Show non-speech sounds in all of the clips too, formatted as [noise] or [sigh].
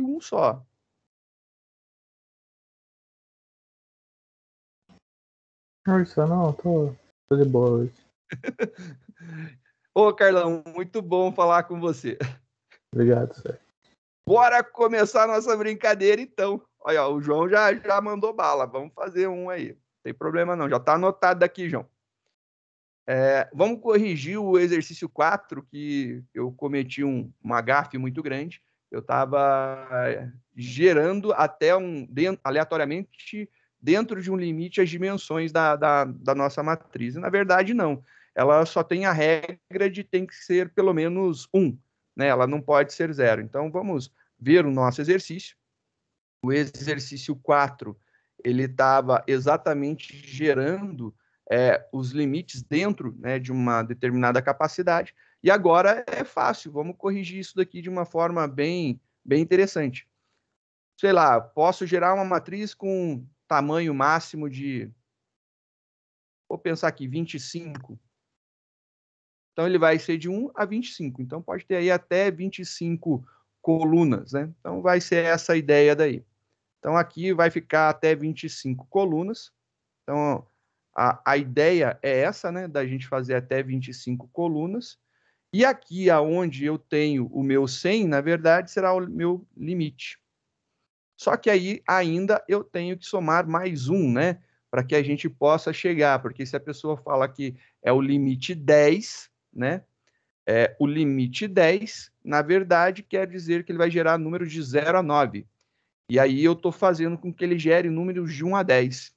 um só. isso não, tô, tô de boa hoje. [laughs] Ô, Carlão, muito bom falar com você. Obrigado, Sérgio. Bora começar nossa brincadeira, então. Olha, o João já, já mandou bala. Vamos fazer um aí. Não tem problema, não. Já tá anotado daqui, João. É, vamos corrigir o exercício 4, que eu cometi um, uma gafe muito grande eu estava gerando até um aleatoriamente dentro de um limite as dimensões da, da, da nossa matriz. E, na verdade, não. Ela só tem a regra de tem que ser pelo menos um, né? Ela não pode ser zero. Então vamos ver o nosso exercício. O exercício 4 ele estava exatamente gerando é, os limites dentro né, de uma determinada capacidade. E agora é fácil, vamos corrigir isso daqui de uma forma bem, bem interessante. Sei lá, posso gerar uma matriz com tamanho máximo de. Vou pensar aqui, 25. Então ele vai ser de 1 a 25. Então pode ter aí até 25 colunas, né? Então vai ser essa ideia daí. Então aqui vai ficar até 25 colunas. Então a, a ideia é essa, né? Da gente fazer até 25 colunas. E aqui, aonde eu tenho o meu 100, na verdade, será o meu limite. Só que aí ainda eu tenho que somar mais um, né? Para que a gente possa chegar, porque se a pessoa fala que é o limite 10, né? É, o limite 10, na verdade, quer dizer que ele vai gerar números de 0 a 9. E aí eu estou fazendo com que ele gere números de 1 a 10.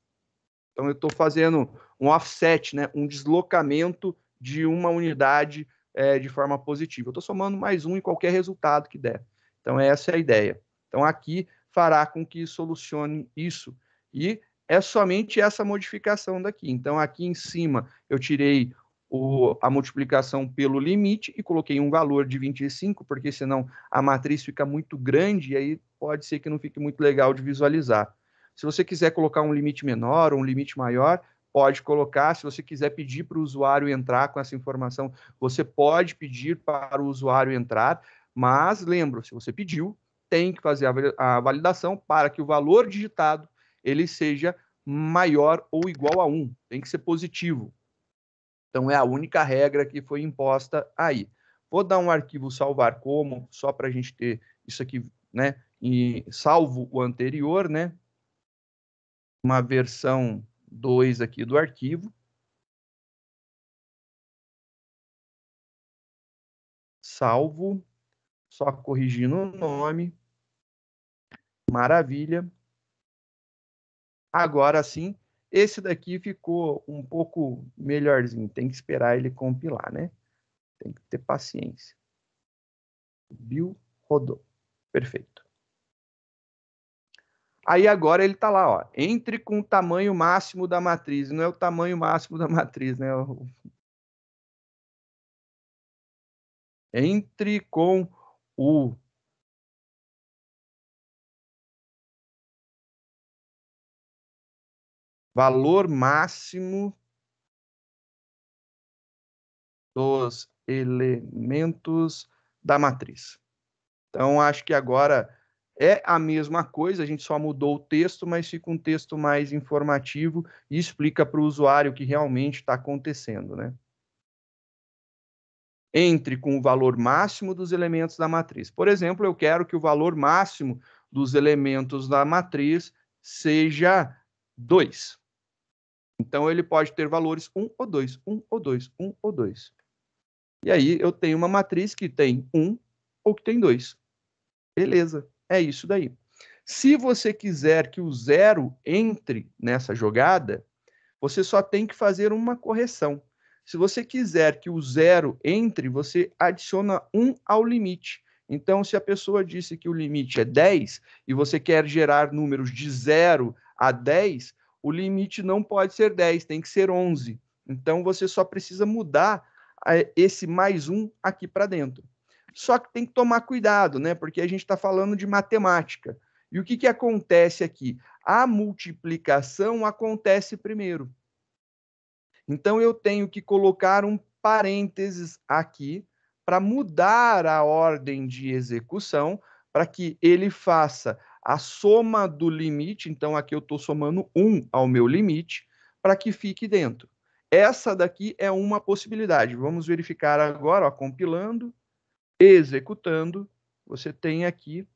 Então eu estou fazendo um offset, né? um deslocamento de uma unidade é, de forma positiva. Eu estou somando mais um em qualquer resultado que der. Então, essa é a ideia. Então, aqui fará com que solucione isso. E é somente essa modificação daqui. Então, aqui em cima, eu tirei o, a multiplicação pelo limite e coloquei um valor de 25, porque senão a matriz fica muito grande e aí pode ser que não fique muito legal de visualizar. Se você quiser colocar um limite menor ou um limite maior, pode colocar. Se você quiser pedir para o usuário entrar com essa informação, você pode pedir para o usuário entrar, mas lembro se você pediu, tem que fazer a validação para que o valor digitado ele seja maior ou igual a 1, tem que ser positivo. Então é a única regra que foi imposta aí. Vou dar um arquivo salvar como, só para a gente ter isso aqui, né? E salvo o anterior, né? Uma versão 2 aqui do arquivo. Salvo, só corrigindo o nome. Maravilha. Agora sim, esse daqui ficou um pouco melhorzinho. Tem que esperar ele compilar, né? Tem que ter paciência. Bill rodou. Perfeito. Aí agora ele está lá, ó. Entre com o tamanho máximo da matriz. Não é o tamanho máximo da matriz, né? É entre com o valor máximo dos elementos da matriz. Então, acho que agora é a mesma coisa, a gente só mudou o texto, mas fica um texto mais informativo e explica para o usuário o que realmente está acontecendo. Né? Entre com o valor máximo dos elementos da matriz. Por exemplo, eu quero que o valor máximo dos elementos da matriz seja 2. Então, ele pode ter valores 1 ou 2, 1 ou 2, 1 ou 2. E aí, eu tenho uma matriz que tem 1 ou que tem 2. Beleza. É isso daí. Se você quiser que o zero entre nessa jogada, você só tem que fazer uma correção. Se você quiser que o zero entre, você adiciona um ao limite. Então, se a pessoa disse que o limite é 10 e você quer gerar números de 0 a 10, o limite não pode ser 10, tem que ser 11. Então, você só precisa mudar eh, esse mais um aqui para dentro. Só que tem que tomar cuidado, né? Porque a gente está falando de matemática. E o que, que acontece aqui? A multiplicação acontece primeiro. Então eu tenho que colocar um parênteses aqui para mudar a ordem de execução para que ele faça a soma do limite. Então aqui eu estou somando 1 ao meu limite para que fique dentro. Essa daqui é uma possibilidade. Vamos verificar agora, ó, compilando. Executando, você tem aqui,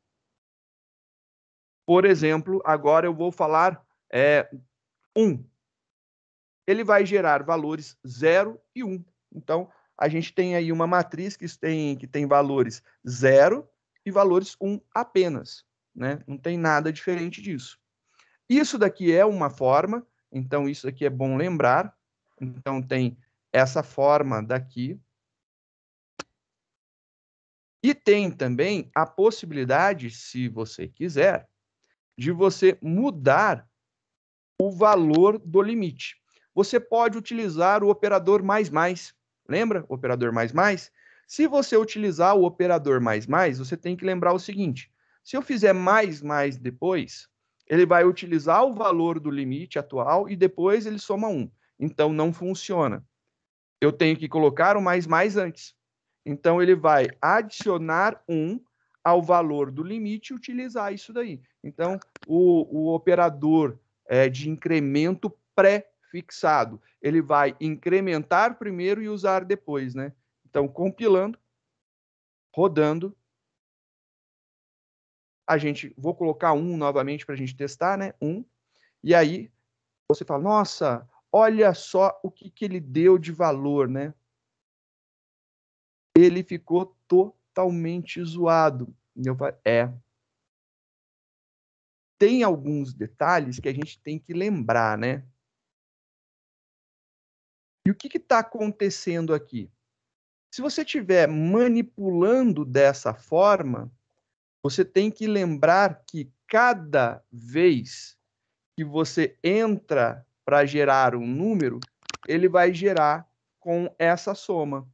por exemplo, agora eu vou falar é, 1. Um. Ele vai gerar valores 0 e 1. Um. Então, a gente tem aí uma matriz que tem, que tem valores 0 e valores 1 um apenas. Né? Não tem nada diferente disso. Isso daqui é uma forma, então isso aqui é bom lembrar. Então, tem essa forma daqui, e tem também a possibilidade, se você quiser, de você mudar o valor do limite. Você pode utilizar o operador mais mais. Lembra? Operador mais mais? Se você utilizar o operador mais mais, você tem que lembrar o seguinte: se eu fizer mais mais depois, ele vai utilizar o valor do limite atual e depois ele soma um. Então não funciona. Eu tenho que colocar o mais mais antes. Então, ele vai adicionar um ao valor do limite e utilizar isso daí. Então, o, o operador é, de incremento pré-fixado, ele vai incrementar primeiro e usar depois, né? Então, compilando, rodando, a gente, vou colocar um novamente para a gente testar, né? Um, e aí você fala, nossa, olha só o que, que ele deu de valor, né? ele ficou totalmente zoado. E eu falei, é. Tem alguns detalhes que a gente tem que lembrar, né? E o que está acontecendo aqui? Se você estiver manipulando dessa forma, você tem que lembrar que cada vez que você entra para gerar um número, ele vai gerar com essa soma.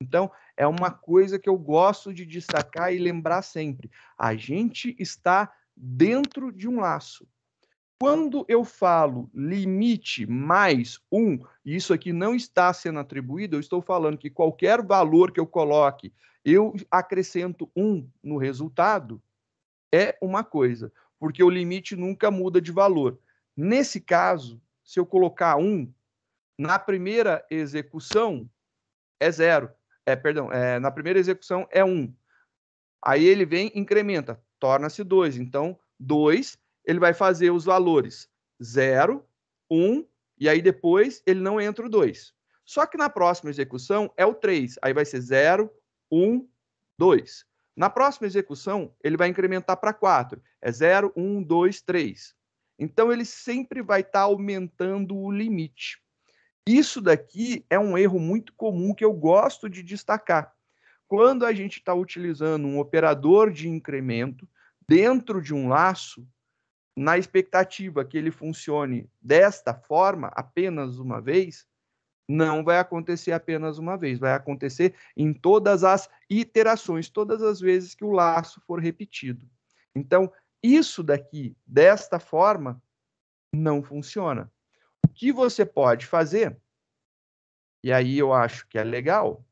Então, é uma coisa que eu gosto de destacar e lembrar sempre. A gente está dentro de um laço. Quando eu falo limite mais um, e isso aqui não está sendo atribuído, eu estou falando que qualquer valor que eu coloque, eu acrescento um no resultado, é uma coisa, porque o limite nunca muda de valor. Nesse caso, se eu colocar um, na primeira execução é zero, é, perdão, é, na primeira execução é 1. Aí ele vem, incrementa, torna-se 2. Então, 2, ele vai fazer os valores 0, 1, e aí depois ele não entra o 2. Só que na próxima execução é o 3. Aí vai ser 0, 1, 2. Na próxima execução, ele vai incrementar para 4. É 0, 1, 2, 3. Então, ele sempre vai estar tá aumentando o limite. Isso daqui é um erro muito comum que eu gosto de destacar. Quando a gente está utilizando um operador de incremento dentro de um laço, na expectativa que ele funcione desta forma, apenas uma vez, não vai acontecer apenas uma vez, vai acontecer em todas as iterações, todas as vezes que o laço for repetido. Então, isso daqui, desta forma, não funciona que você pode fazer, e aí eu acho que é legal,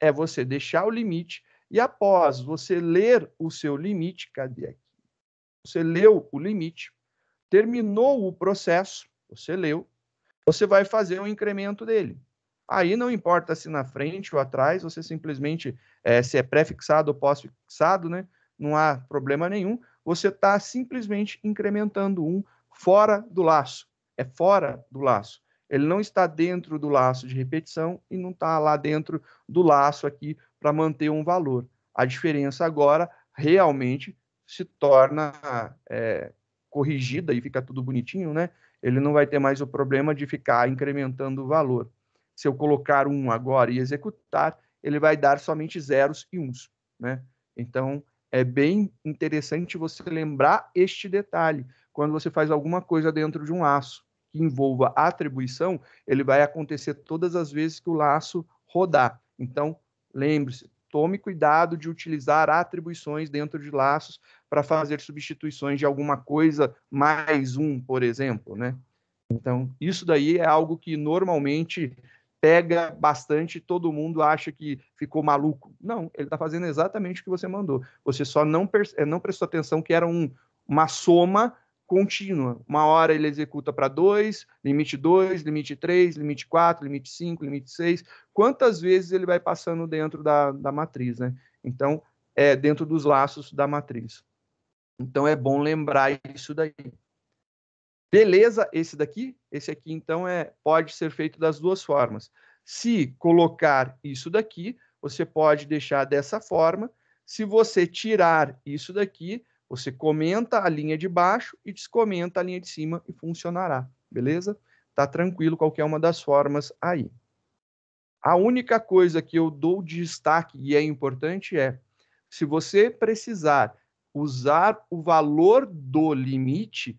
é você deixar o limite e após você ler o seu limite, cadê aqui? Você leu o limite, terminou o processo, você leu, você vai fazer um incremento dele. Aí não importa se na frente ou atrás, você simplesmente, é, se é pré-fixado ou pós-fixado, né? não há problema nenhum, você está simplesmente incrementando um fora do laço é fora do laço. Ele não está dentro do laço de repetição e não está lá dentro do laço aqui para manter um valor. A diferença agora realmente se torna é, corrigida e fica tudo bonitinho, né? Ele não vai ter mais o problema de ficar incrementando o valor. Se eu colocar um agora e executar, ele vai dar somente zeros e uns, né? Então, é bem interessante você lembrar este detalhe quando você faz alguma coisa dentro de um laço que envolva atribuição, ele vai acontecer todas as vezes que o laço rodar. Então, lembre-se, tome cuidado de utilizar atribuições dentro de laços para fazer substituições de alguma coisa mais um, por exemplo, né? Então, isso daí é algo que normalmente pega bastante, todo mundo acha que ficou maluco. Não, ele está fazendo exatamente o que você mandou. Você só não, eh, não prestou atenção que era um, uma soma contínua. Uma hora ele executa para 2, limite 2, limite 3, limite 4, limite 5, limite 6. Quantas vezes ele vai passando dentro da, da matriz, né? Então, é dentro dos laços da matriz. Então, é bom lembrar isso daí. Beleza, esse daqui? Esse aqui, então, é pode ser feito das duas formas. Se colocar isso daqui, você pode deixar dessa forma. Se você tirar isso daqui, você comenta a linha de baixo e descomenta a linha de cima e funcionará, beleza? Tá tranquilo qualquer uma das formas aí. A única coisa que eu dou de destaque e é importante é, se você precisar usar o valor do limite,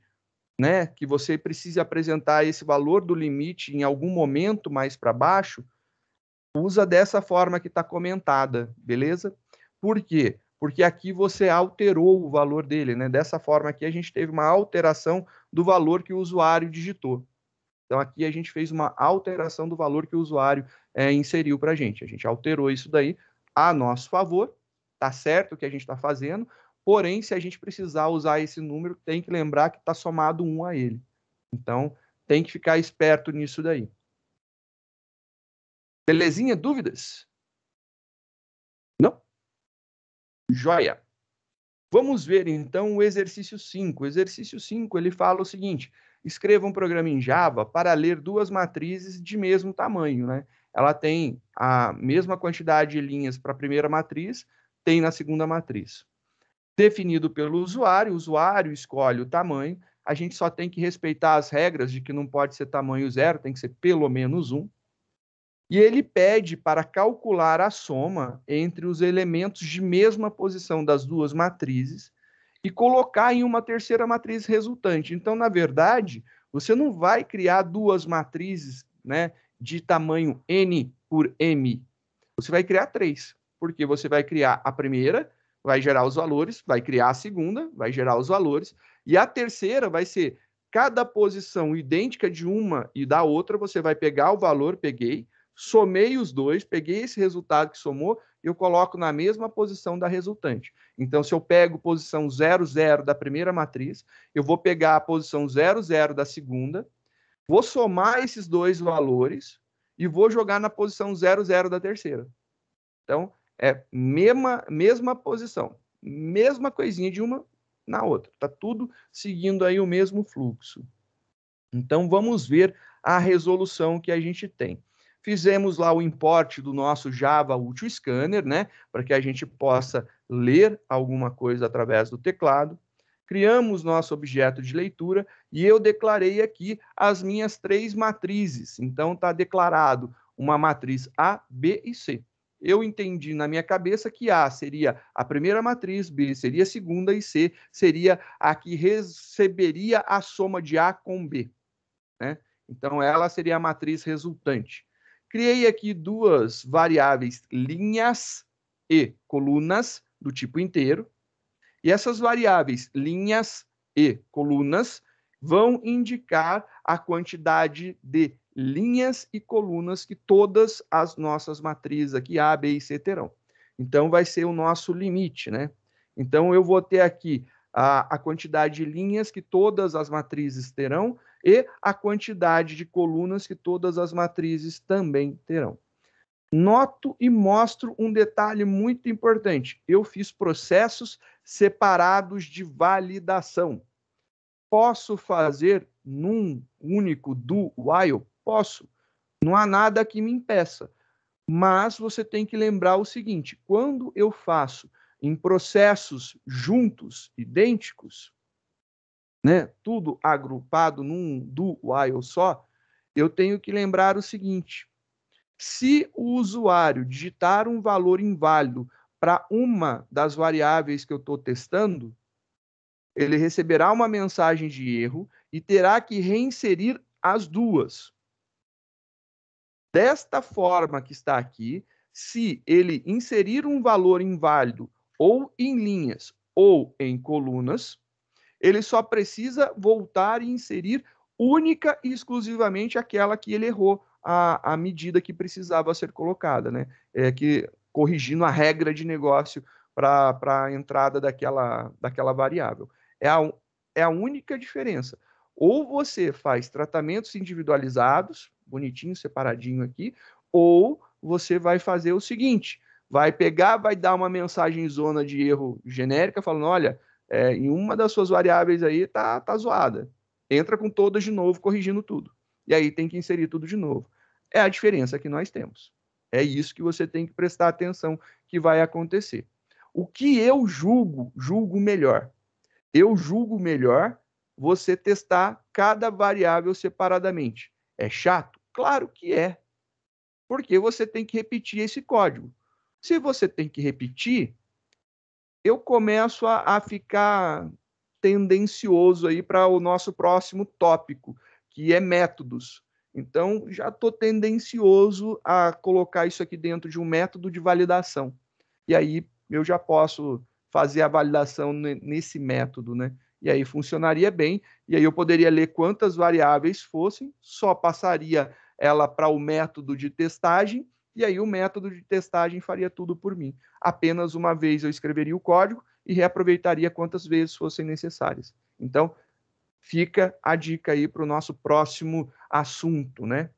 né, que você precise apresentar esse valor do limite em algum momento mais para baixo, usa dessa forma que está comentada, beleza? Por quê? porque aqui você alterou o valor dele, né? Dessa forma aqui a gente teve uma alteração do valor que o usuário digitou. Então aqui a gente fez uma alteração do valor que o usuário é, inseriu para a gente. A gente alterou isso daí a nosso favor, tá certo o que a gente está fazendo, porém, se a gente precisar usar esse número, tem que lembrar que está somado 1 a ele. Então, tem que ficar esperto nisso daí. Belezinha? Dúvidas? Não? Joia. Vamos ver então o exercício 5. O exercício 5 ele fala o seguinte: escreva um programa em Java para ler duas matrizes de mesmo tamanho. Né? Ela tem a mesma quantidade de linhas para a primeira matriz, tem na segunda matriz. Definido pelo usuário, o usuário escolhe o tamanho. A gente só tem que respeitar as regras de que não pode ser tamanho zero, tem que ser pelo menos um. E ele pede para calcular a soma entre os elementos de mesma posição das duas matrizes e colocar em uma terceira matriz resultante. Então, na verdade, você não vai criar duas matrizes né, de tamanho n por m. Você vai criar três, porque você vai criar a primeira, vai gerar os valores, vai criar a segunda, vai gerar os valores, e a terceira vai ser cada posição idêntica de uma e da outra, você vai pegar o valor, peguei, somei os dois, peguei esse resultado que somou e eu coloco na mesma posição da resultante. Então, se eu pego posição 00 da primeira matriz, eu vou pegar a posição 00 da segunda, vou somar esses dois valores e vou jogar na posição 00 da terceira. Então, é mesma, mesma posição, mesma coisinha de uma na outra. Está tudo seguindo aí o mesmo fluxo. Então, vamos ver a resolução que a gente tem fizemos lá o importe do nosso Java Util Scanner, né, para que a gente possa ler alguma coisa através do teclado. Criamos nosso objeto de leitura e eu declarei aqui as minhas três matrizes. Então está declarado uma matriz A, B e C. Eu entendi na minha cabeça que A seria a primeira matriz, B seria a segunda e C seria a que receberia a soma de A com B. Né? Então ela seria a matriz resultante. Criei aqui duas variáveis linhas e colunas do tipo inteiro. E essas variáveis linhas e colunas vão indicar a quantidade de linhas e colunas que todas as nossas matrizes aqui A, B e C terão. Então vai ser o nosso limite, né? Então eu vou ter aqui a, a quantidade de linhas que todas as matrizes terão e a quantidade de colunas que todas as matrizes também terão. Noto e mostro um detalhe muito importante. Eu fiz processos separados de validação. Posso fazer num único do while? Posso. Não há nada que me impeça. Mas você tem que lembrar o seguinte: quando eu faço em processos juntos, idênticos, né, tudo agrupado num do while só, eu tenho que lembrar o seguinte: se o usuário digitar um valor inválido para uma das variáveis que eu estou testando, ele receberá uma mensagem de erro e terá que reinserir as duas. Desta forma que está aqui, se ele inserir um valor inválido ou em linhas ou em colunas, ele só precisa voltar e inserir única e exclusivamente aquela que ele errou a, a medida que precisava ser colocada, né? É que corrigindo a regra de negócio para a entrada daquela, daquela variável. É a, é a única diferença. Ou você faz tratamentos individualizados, bonitinho, separadinho aqui, ou você vai fazer o seguinte: vai pegar, vai dar uma mensagem zona de erro genérica, falando: olha, é, em uma das suas variáveis aí tá, tá zoada. Entra com todas de novo, corrigindo tudo. E aí tem que inserir tudo de novo. É a diferença que nós temos. É isso que você tem que prestar atenção que vai acontecer. O que eu julgo, julgo melhor. Eu julgo melhor você testar cada variável separadamente. É chato? Claro que é. Porque você tem que repetir esse código. Se você tem que repetir, eu começo a, a ficar tendencioso aí para o nosso próximo tópico, que é métodos. Então, já estou tendencioso a colocar isso aqui dentro de um método de validação. E aí eu já posso fazer a validação nesse método, né? E aí funcionaria bem, e aí eu poderia ler quantas variáveis fossem, só passaria ela para o método de testagem, e aí o método de testagem faria tudo por mim. Apenas uma vez eu escreveria o código e reaproveitaria quantas vezes fossem necessárias. Então, fica a dica aí para o nosso próximo assunto, né?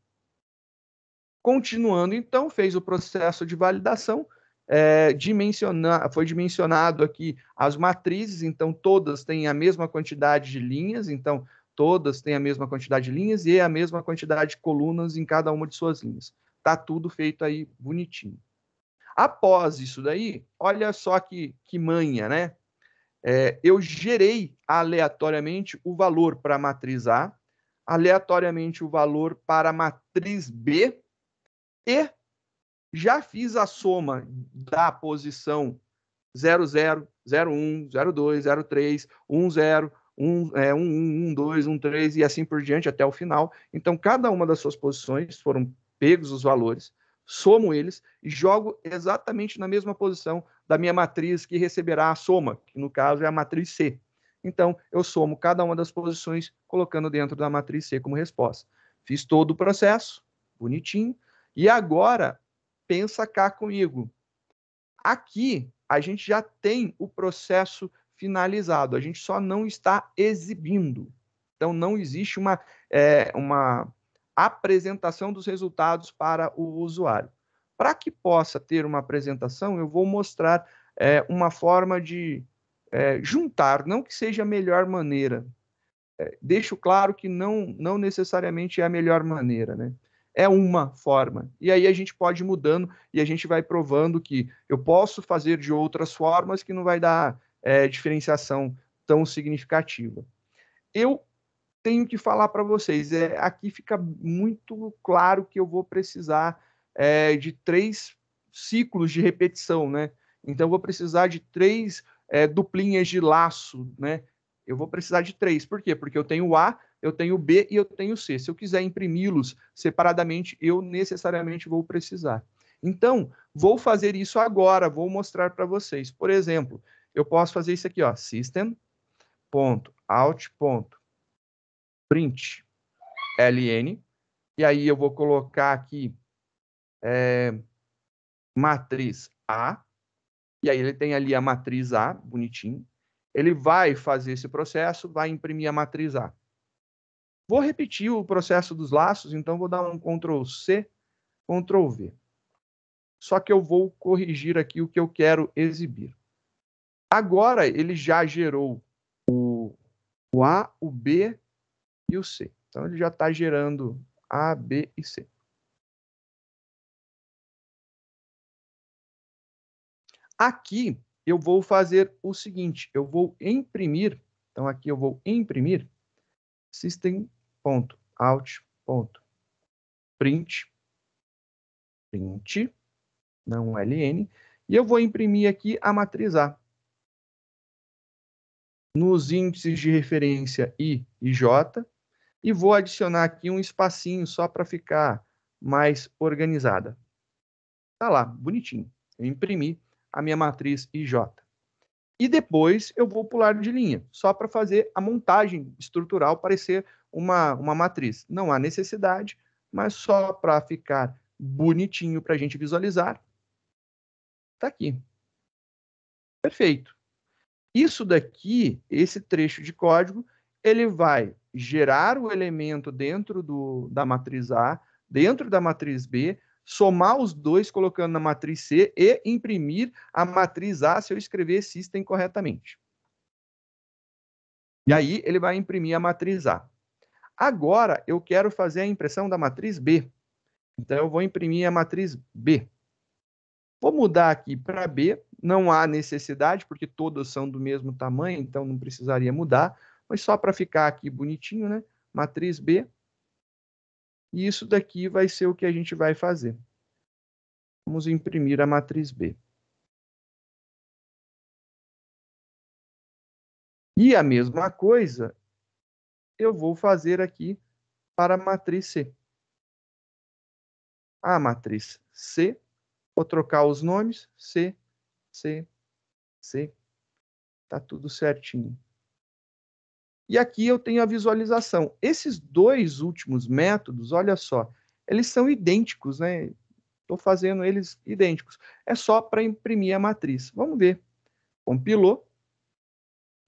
Continuando, então, fez o processo de validação, é, dimensiona, foi dimensionado aqui as matrizes, então todas têm a mesma quantidade de linhas, então todas têm a mesma quantidade de linhas e a mesma quantidade de colunas em cada uma de suas linhas. Tá tudo feito aí bonitinho. Após isso daí, olha só que, que manha, né? É, eu gerei aleatoriamente o valor para a matriz A, aleatoriamente o valor para a matriz B e já fiz a soma da posição 00, 01, 02, 03, 10, 1, é, 1, 1, 1, 2, 1, 3 e assim por diante até o final. Então, cada uma das suas posições foram pegos os valores, somo eles e jogo exatamente na mesma posição da minha matriz que receberá a soma, que no caso é a matriz C. Então, eu somo cada uma das posições colocando dentro da matriz C como resposta. Fiz todo o processo, bonitinho. E agora, pensa cá comigo. Aqui, a gente já tem o processo finalizado, a gente só não está exibindo. Então, não existe uma, é, uma apresentação dos resultados para o usuário. Para que possa ter uma apresentação, eu vou mostrar é, uma forma de é, juntar, não que seja a melhor maneira. É, deixo claro que não, não necessariamente é a melhor maneira, né? É uma forma. E aí a gente pode ir mudando e a gente vai provando que eu posso fazer de outras formas que não vai dar é, diferenciação tão significativa. Eu tenho que falar para vocês. É, aqui fica muito claro que eu vou precisar é, de três ciclos de repetição, né? Então, eu vou precisar de três é, duplinhas de laço, né? Eu vou precisar de três. Por quê? Porque eu tenho o A, eu tenho o B e eu tenho o C. Se eu quiser imprimi-los separadamente, eu necessariamente vou precisar. Então, vou fazer isso agora, vou mostrar para vocês. Por exemplo, eu posso fazer isso aqui, ó, system.out print ln, e aí eu vou colocar aqui é, matriz A, e aí ele tem ali a matriz A, bonitinho. Ele vai fazer esse processo, vai imprimir a matriz A. Vou repetir o processo dos laços, então vou dar um Ctrl C, Ctrl V. Só que eu vou corrigir aqui o que eu quero exibir. Agora ele já gerou o, o A, o B e o C. Então ele já está gerando A, B e C. Aqui eu vou fazer o seguinte, eu vou imprimir, então aqui eu vou imprimir system.out.print, print, não ln, e eu vou imprimir aqui a matriz A. Nos índices de referência I e J, e vou adicionar aqui um espacinho só para ficar mais organizada. Tá lá, bonitinho. Eu imprimi a minha matriz IJ. E depois eu vou pular de linha, só para fazer a montagem estrutural parecer uma, uma matriz. Não há necessidade, mas só para ficar bonitinho para a gente visualizar, está aqui. Perfeito. Isso daqui, esse trecho de código, ele vai gerar o elemento dentro do, da matriz A, dentro da matriz B, somar os dois colocando na matriz C e imprimir a matriz A se eu escrever system corretamente. E aí ele vai imprimir a matriz A. Agora eu quero fazer a impressão da matriz B. Então eu vou imprimir a matriz B. Vou mudar aqui para B, não há necessidade, porque todas são do mesmo tamanho, então não precisaria mudar mas só para ficar aqui bonitinho, né? Matriz B. E isso daqui vai ser o que a gente vai fazer. Vamos imprimir a matriz B. E a mesma coisa eu vou fazer aqui para a matriz C. A matriz C, vou trocar os nomes, C, C, C. Tá tudo certinho. E aqui eu tenho a visualização. Esses dois últimos métodos, olha só, eles são idênticos, né? Estou fazendo eles idênticos. É só para imprimir a matriz. Vamos ver. Compilou.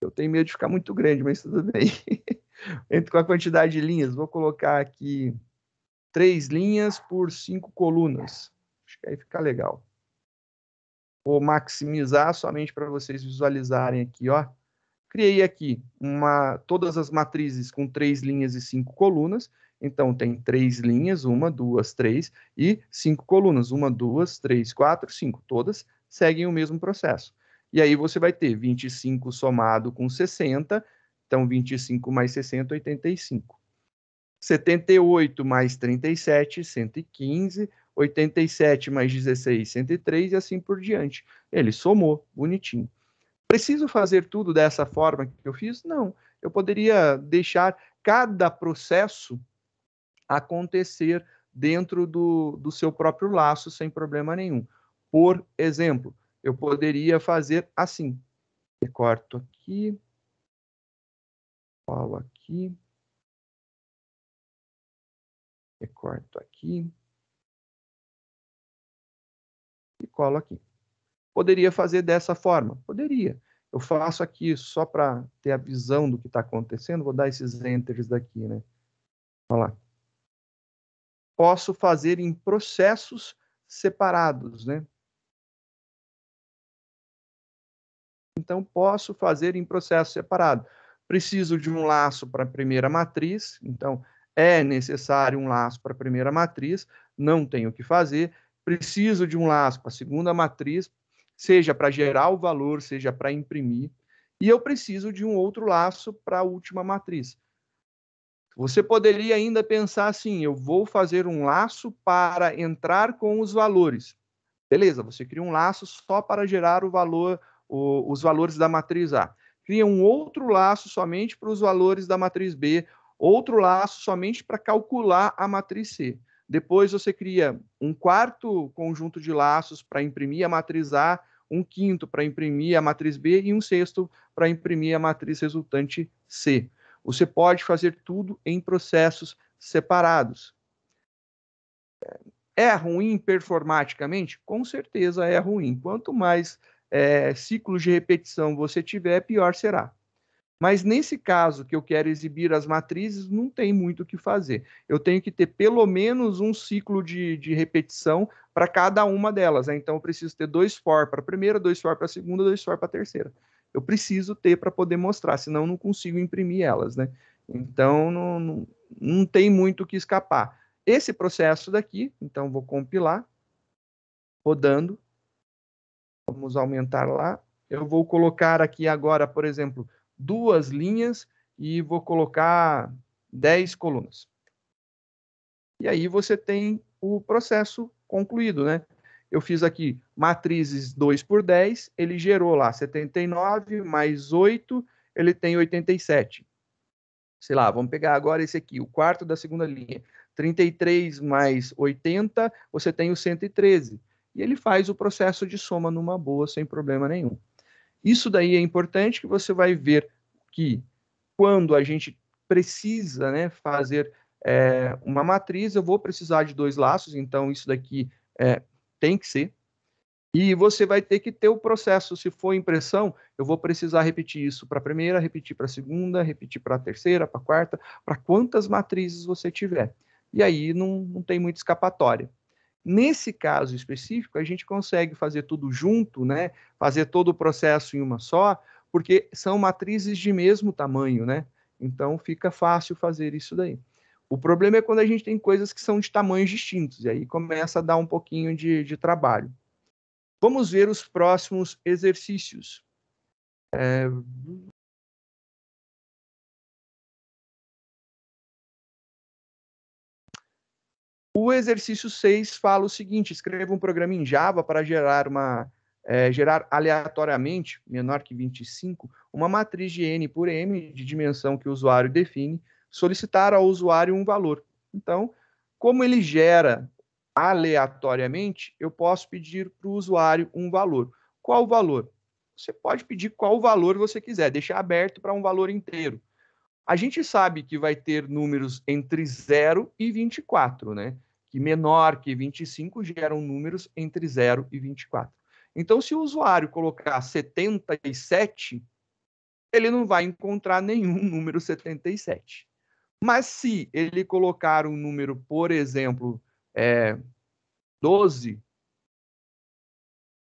Eu tenho medo de ficar muito grande, mas tudo bem. [laughs] Entro com a quantidade de linhas. Vou colocar aqui três linhas por cinco colunas. Acho que aí fica legal. Vou maximizar somente para vocês visualizarem aqui, ó. Criei aqui uma, todas as matrizes com três linhas e cinco colunas. Então, tem três linhas, uma, duas, três, e cinco colunas, uma, duas, três, quatro, cinco. Todas seguem o mesmo processo. E aí você vai ter 25 somado com 60, então 25 mais 60, 85. 78 mais 37, 115. 87 mais 16, 103 e assim por diante. Ele somou, bonitinho. Preciso fazer tudo dessa forma que eu fiz? Não. Eu poderia deixar cada processo acontecer dentro do, do seu próprio laço sem problema nenhum. Por exemplo, eu poderia fazer assim. Recorto aqui, colo aqui, recorto aqui e colo aqui. Poderia fazer dessa forma? Poderia eu faço aqui só para ter a visão do que está acontecendo, vou dar esses enters daqui, né? Olha lá. Posso fazer em processos separados, né? Então, posso fazer em processo separado. Preciso de um laço para a primeira matriz, então é necessário um laço para a primeira matriz, não tenho o que fazer. Preciso de um laço para a segunda matriz, seja para gerar o valor, seja para imprimir. E eu preciso de um outro laço para a última matriz. Você poderia ainda pensar assim: eu vou fazer um laço para entrar com os valores. Beleza, você cria um laço só para gerar o valor, o, os valores da matriz A. Cria um outro laço somente para os valores da matriz B, outro laço somente para calcular a matriz C. Depois você cria um quarto conjunto de laços para imprimir a matriz A, um quinto para imprimir a matriz B e um sexto para imprimir a matriz resultante C. Você pode fazer tudo em processos separados. É ruim performaticamente? Com certeza é ruim. Quanto mais é, ciclos de repetição você tiver, pior será. Mas nesse caso que eu quero exibir as matrizes, não tem muito o que fazer. Eu tenho que ter pelo menos um ciclo de, de repetição para cada uma delas. Né? Então eu preciso ter dois for para a primeira, dois for para a segunda, dois for para a terceira. Eu preciso ter para poder mostrar, senão não consigo imprimir elas. Né? Então não, não, não tem muito o que escapar. Esse processo daqui, então vou compilar, rodando. Vamos aumentar lá. Eu vou colocar aqui agora, por exemplo, duas linhas e vou colocar 10 colunas. E aí você tem o processo concluído, né? Eu fiz aqui matrizes 2 por 10, ele gerou lá 79 mais 8, ele tem 87. Sei lá, vamos pegar agora esse aqui, o quarto da segunda linha. 33 mais 80, você tem o 113. E ele faz o processo de soma numa boa, sem problema nenhum. Isso daí é importante que você vai ver que quando a gente precisa né, fazer é, uma matriz, eu vou precisar de dois laços, então isso daqui é, tem que ser. E você vai ter que ter o processo. Se for impressão, eu vou precisar repetir isso para a primeira, repetir para a segunda, repetir para a terceira, para a quarta, para quantas matrizes você tiver. E aí não, não tem muita escapatória. Nesse caso específico, a gente consegue fazer tudo junto, né? fazer todo o processo em uma só, porque são matrizes de mesmo tamanho, né? Então fica fácil fazer isso daí. O problema é quando a gente tem coisas que são de tamanhos distintos, e aí começa a dar um pouquinho de, de trabalho. Vamos ver os próximos exercícios. É... O exercício 6 fala o seguinte: escreva um programa em Java para gerar uma é, gerar aleatoriamente, menor que 25, uma matriz de n por m de dimensão que o usuário define, solicitar ao usuário um valor. Então, como ele gera aleatoriamente, eu posso pedir para o usuário um valor. Qual o valor? Você pode pedir qual valor você quiser, deixar aberto para um valor inteiro. A gente sabe que vai ter números entre 0 e 24, né? Que menor que 25 geram números entre 0 e 24. Então, se o usuário colocar 77, ele não vai encontrar nenhum [laughs] número 77. Mas se ele colocar um número, por exemplo, é, 12,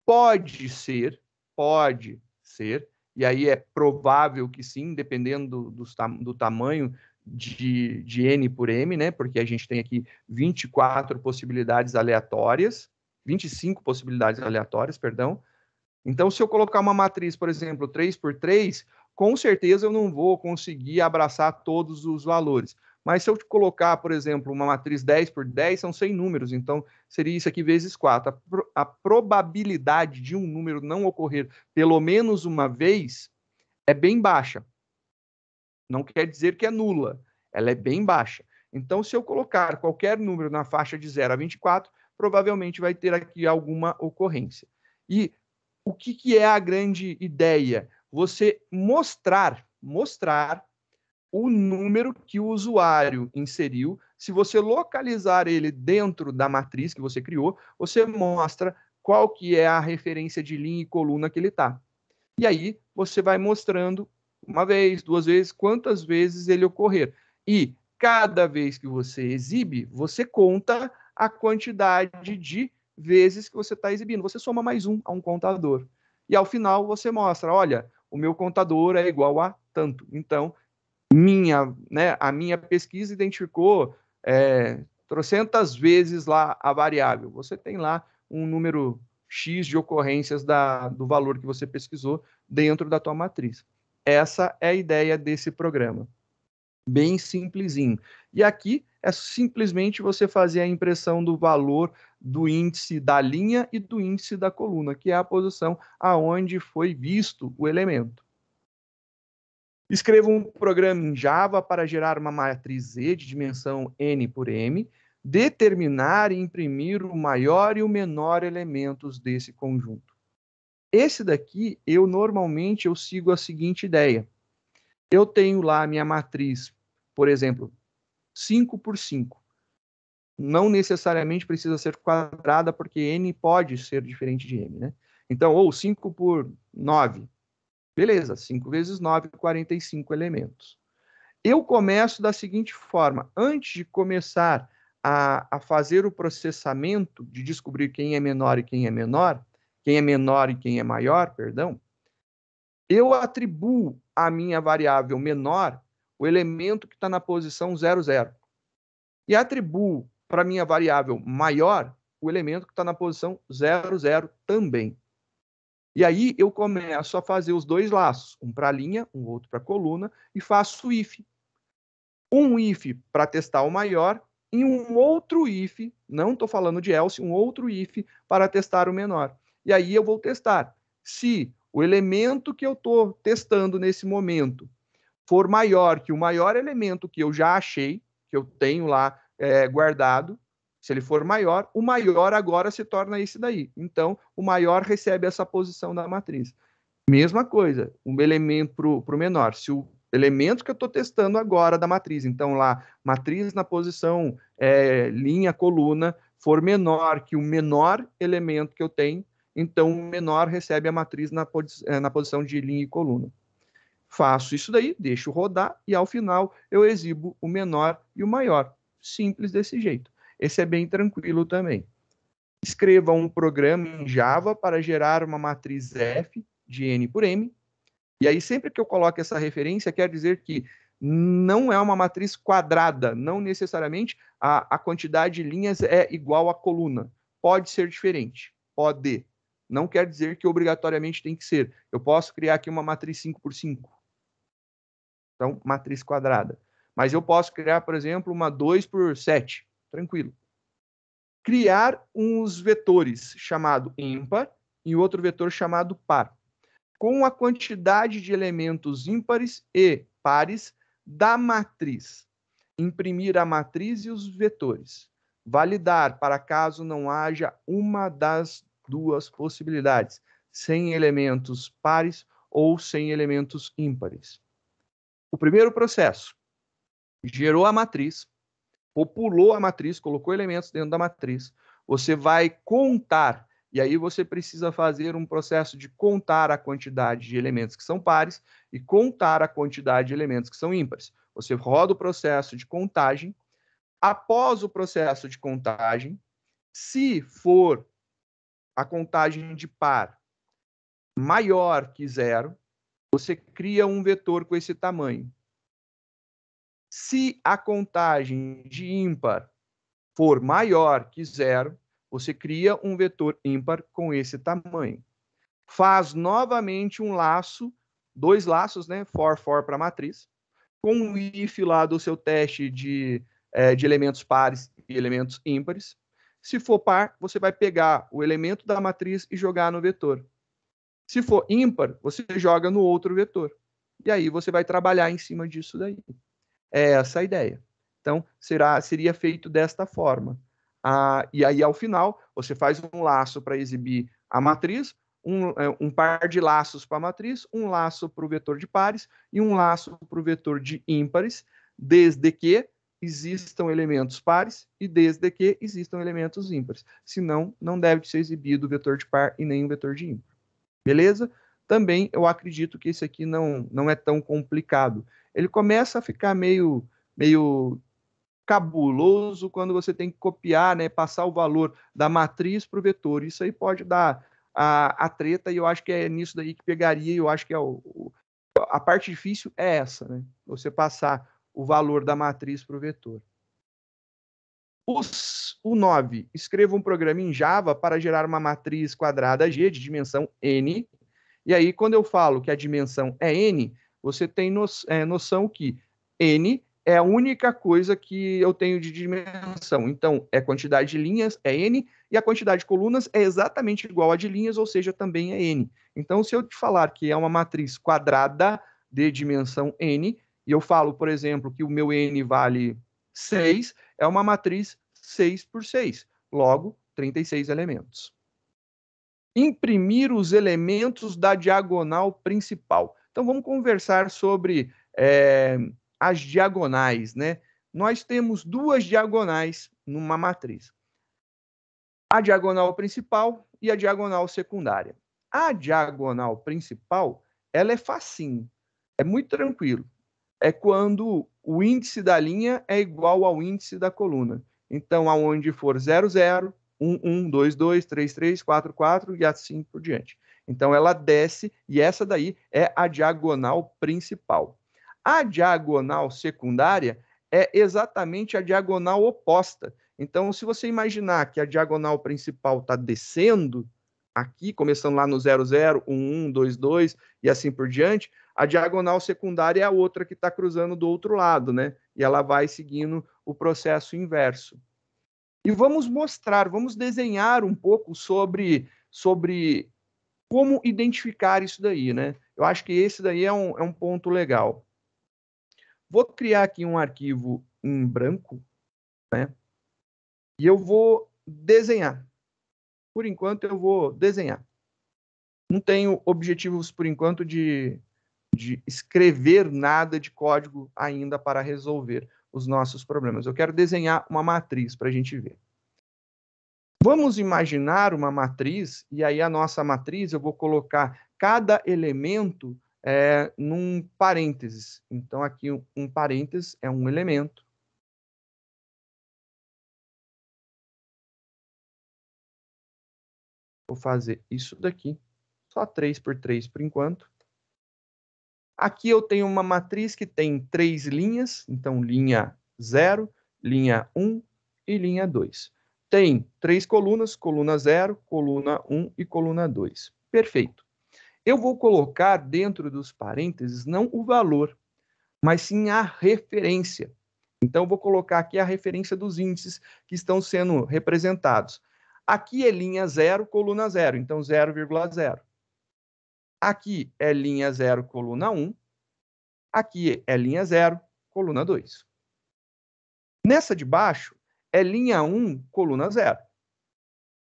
pode ser, pode ser, e aí é provável que sim, dependendo do, do, tamanho de, de N por M, né? Porque a gente tem aqui 24 possibilidades aleatórias. 25 possibilidades aleatórias, perdão. Então, se eu colocar uma matriz, por exemplo, 3 por 3, com certeza eu não vou conseguir abraçar todos os valores. Mas se eu colocar, por exemplo, uma matriz 10 por 10, são 100 números, então seria isso aqui vezes 4. A, pro, a probabilidade de um número não ocorrer pelo menos uma vez é bem baixa. Não quer dizer que é nula, ela é bem baixa. Então, se eu colocar qualquer número na faixa de 0 a 24, provavelmente vai ter aqui alguma ocorrência. E o que, que é a grande ideia? Você mostrar, mostrar o número que o usuário inseriu. Se você localizar ele dentro da matriz que você criou, você mostra qual que é a referência de linha e coluna que ele está. E aí você vai mostrando uma vez, duas vezes, quantas vezes ele ocorrer. E cada vez que você exibe, você conta a quantidade de vezes que você está exibindo. Você soma mais um a um contador. E ao final você mostra, olha, o meu contador é igual a tanto. Então, minha, né, a minha pesquisa identificou é, trocentas vezes lá a variável. Você tem lá um número X de ocorrências da, do valor que você pesquisou dentro da tua matriz. Essa é a ideia desse programa. Bem simplesinho. E aqui é simplesmente você fazer a impressão do valor do índice da linha e do índice da coluna, que é a posição aonde foi visto o elemento. Escreva um programa em Java para gerar uma matriz Z de dimensão n por m, determinar e imprimir o maior e o menor elementos desse conjunto. Esse daqui, eu normalmente eu sigo a seguinte ideia. Eu tenho lá a minha matriz, por exemplo, 5 por 5. Não necessariamente precisa ser quadrada, porque n pode ser diferente de m, né? Então, ou 5 por 9. Beleza, 5 vezes 9, 45 elementos. Eu começo da seguinte forma: antes de começar a, a fazer o processamento de descobrir quem é menor e quem é menor, quem é menor e quem é maior, perdão, eu atribuo a minha variável menor o elemento que está na posição 00. E atribuo para minha variável maior o elemento que está na posição 00 também. E aí eu começo a fazer os dois laços, um para a linha, um outro para a coluna, e faço if. Um if para testar o maior e um outro if, não estou falando de else, um outro if para testar o menor. E aí eu vou testar se o elemento que eu estou testando nesse momento for maior que o maior elemento que eu já achei, que eu tenho lá é, guardado, se ele for maior, o maior agora se torna esse daí. Então, o maior recebe essa posição da matriz. Mesma coisa, um elemento para o menor. Se o elemento que eu estou testando agora da matriz, então lá, matriz na posição é, linha, coluna, for menor que o menor elemento que eu tenho, então o menor recebe a matriz na, posi é, na posição de linha e coluna faço isso daí, deixo rodar e ao final eu exibo o menor e o maior. Simples desse jeito. Esse é bem tranquilo também. Escreva um programa em Java para gerar uma matriz F de N por M. E aí, sempre que eu coloco essa referência, quer dizer que não é uma matriz quadrada, não necessariamente a, a quantidade de linhas é igual à coluna. Pode ser diferente, pode. Não quer dizer que obrigatoriamente tem que ser. Eu posso criar aqui uma matriz 5 por 5 então, matriz quadrada. Mas eu posso criar, por exemplo, uma 2 por 7, tranquilo. Criar uns vetores chamado ímpar e outro vetor chamado par, com a quantidade de elementos ímpares e pares da matriz. Imprimir a matriz e os vetores. Validar para caso não haja uma das duas possibilidades, sem elementos pares ou sem elementos ímpares. O primeiro processo gerou a matriz, populou a matriz, colocou elementos dentro da matriz. Você vai contar, e aí você precisa fazer um processo de contar a quantidade de elementos que são pares e contar a quantidade de elementos que são ímpares. Você roda o processo de contagem. Após o processo de contagem, se for a contagem de par maior que zero, você cria um vetor com esse tamanho. Se a contagem de ímpar for maior que zero, você cria um vetor ímpar com esse tamanho. Faz novamente um laço, dois laços, né? For, for para matriz, com o um if lá do seu teste de, é, de elementos pares e elementos ímpares. Se for par, você vai pegar o elemento da matriz e jogar no vetor. Se for ímpar, você joga no outro vetor. E aí você vai trabalhar em cima disso daí. É essa a ideia. Então, será, seria feito desta forma. Ah, e aí, ao final, você faz um laço para exibir a matriz, um, é, um par de laços para a matriz, um laço para o vetor de pares e um laço para o vetor de ímpares, desde que existam elementos pares e desde que existam elementos ímpares. Senão, não deve ser exibido o vetor de par e nem o vetor de ímpar. Beleza? Também eu acredito que esse aqui não, não é tão complicado. Ele começa a ficar meio, meio cabuloso quando você tem que copiar, né, passar o valor da matriz para o vetor. Isso aí pode dar a, a treta e eu acho que é nisso daí que pegaria. Eu acho que é o, o a parte difícil é essa, né? Você passar o valor da matriz para o vetor. Os, o 9, escreva um programa em Java para gerar uma matriz quadrada G de dimensão n. E aí, quando eu falo que a dimensão é n, você tem no, é, noção que n é a única coisa que eu tenho de dimensão. Então, é quantidade de linhas, é n, e a quantidade de colunas é exatamente igual à de linhas, ou seja, também é n. Então, se eu te falar que é uma matriz quadrada de dimensão n, e eu falo, por exemplo, que o meu n vale 6 é uma matriz 6 por 6, logo 36 elementos. Imprimir os elementos da diagonal principal. Então vamos conversar sobre é, as diagonais, né? Nós temos duas diagonais numa matriz. A diagonal principal e a diagonal secundária. A diagonal principal, ela é facinho, é muito tranquilo. É quando o índice da linha é igual ao índice da coluna. Então, aonde for 0, 0, 1, 1, 2, 2, 3, 3, 4, 4 e assim por diante. Então, ela desce e essa daí é a diagonal principal. A diagonal secundária é exatamente a diagonal oposta. Então, se você imaginar que a diagonal principal está descendo, aqui, começando lá no 00, 11, 22 e assim por diante, a diagonal secundária é a outra que está cruzando do outro lado, né? E ela vai seguindo o processo inverso. E vamos mostrar, vamos desenhar um pouco sobre, sobre como identificar isso daí, né? Eu acho que esse daí é um, é um ponto legal. Vou criar aqui um arquivo em branco, né? E eu vou desenhar. Por enquanto, eu vou desenhar. Não tenho objetivos, por enquanto, de de escrever nada de código ainda para resolver os nossos problemas. Eu quero desenhar uma matriz para a gente ver. Vamos imaginar uma matriz, e aí a nossa matriz eu vou colocar cada elemento é, num parênteses. Então, aqui um, um parênteses é um elemento. Vou fazer isso daqui, só 3 por 3 por enquanto. Aqui eu tenho uma matriz que tem três linhas, então linha 0, linha 1 um, e linha 2. Tem três colunas, coluna 0, coluna 1 um, e coluna 2. Perfeito. Eu vou colocar dentro dos parênteses não o valor, mas sim a referência. Então, vou colocar aqui a referência dos índices que estão sendo representados. Aqui é linha 0, coluna 0, então 0,0. Aqui é linha 0, coluna 1. Aqui é linha 0, coluna 2. Nessa de baixo é linha 1, coluna 0.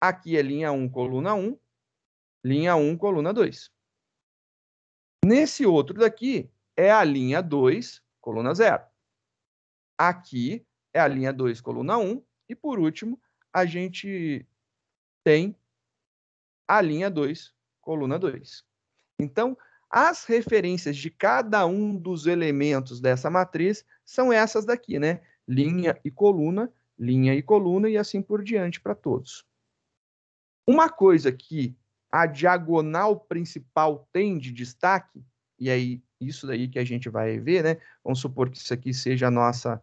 Aqui é linha 1, coluna 1. Linha 1, coluna 2. Nesse outro daqui é a linha 2, coluna 0. Aqui é a linha 2, coluna 1. E por último, a gente tem a linha 2, coluna 2. Então, as referências de cada um dos elementos dessa matriz são essas daqui, né? Linha e coluna, linha e coluna e assim por diante para todos. Uma coisa que a diagonal principal tem de destaque, e aí isso daí que a gente vai ver, né? Vamos supor que isso aqui seja a nossa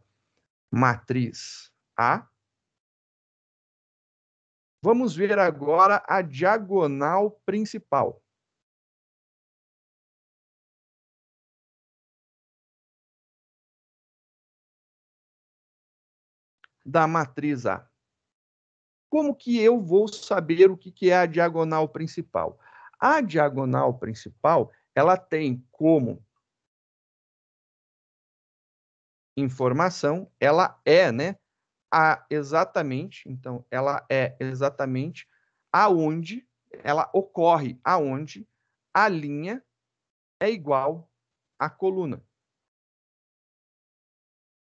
matriz A. Vamos ver agora a diagonal principal. da matriz A. Como que eu vou saber o que, que é a diagonal principal? A diagonal principal ela tem como informação, ela é, né? A, exatamente, então, ela é exatamente aonde, ela ocorre aonde a linha é igual à coluna.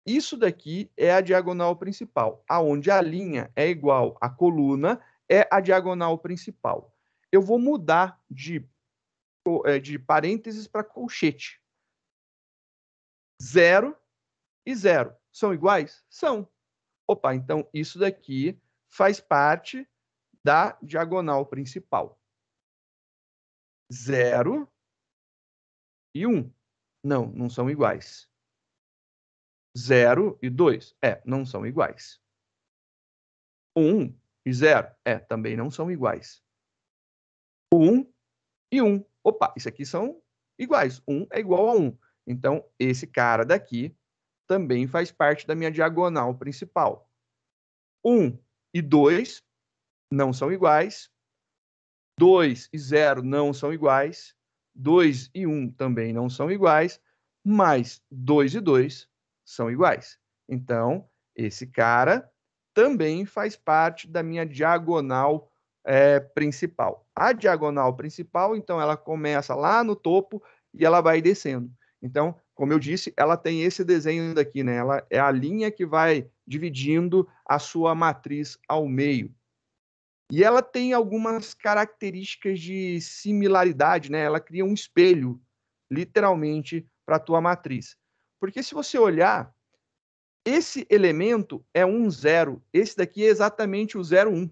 Isso daqui é a diagonal principal, aonde a linha é igual à coluna é a diagonal principal. Eu vou mudar de, é, de parênteses para colchete. Zero e zero são iguais? São. Opa, então isso daqui faz parte da diagonal principal. Zero e um. Não, não são iguais. 0 e 2? É, não são iguais. 1 um e 0? É, também não são iguais. 1 um e 1. Um. Opa, isso aqui são iguais. 1 é igual a 1. Então, esse cara daqui também faz parte da minha diagonal principal. 1 e 2 não são iguais. 2 e 0 não são iguais. 2 e 1 também não são iguais. Mais 2 e 2 são iguais. Então, esse cara também faz parte da minha diagonal é, principal. A diagonal principal, então, ela começa lá no topo e ela vai descendo. Então, como eu disse, ela tem esse desenho daqui, né? Ela é a linha que vai dividindo a sua matriz ao meio. E ela tem algumas características de similaridade, né? Ela cria um espelho, literalmente, para a tua matriz. Porque se você olhar, esse elemento é um zero, esse daqui é exatamente o 0, 1. Um.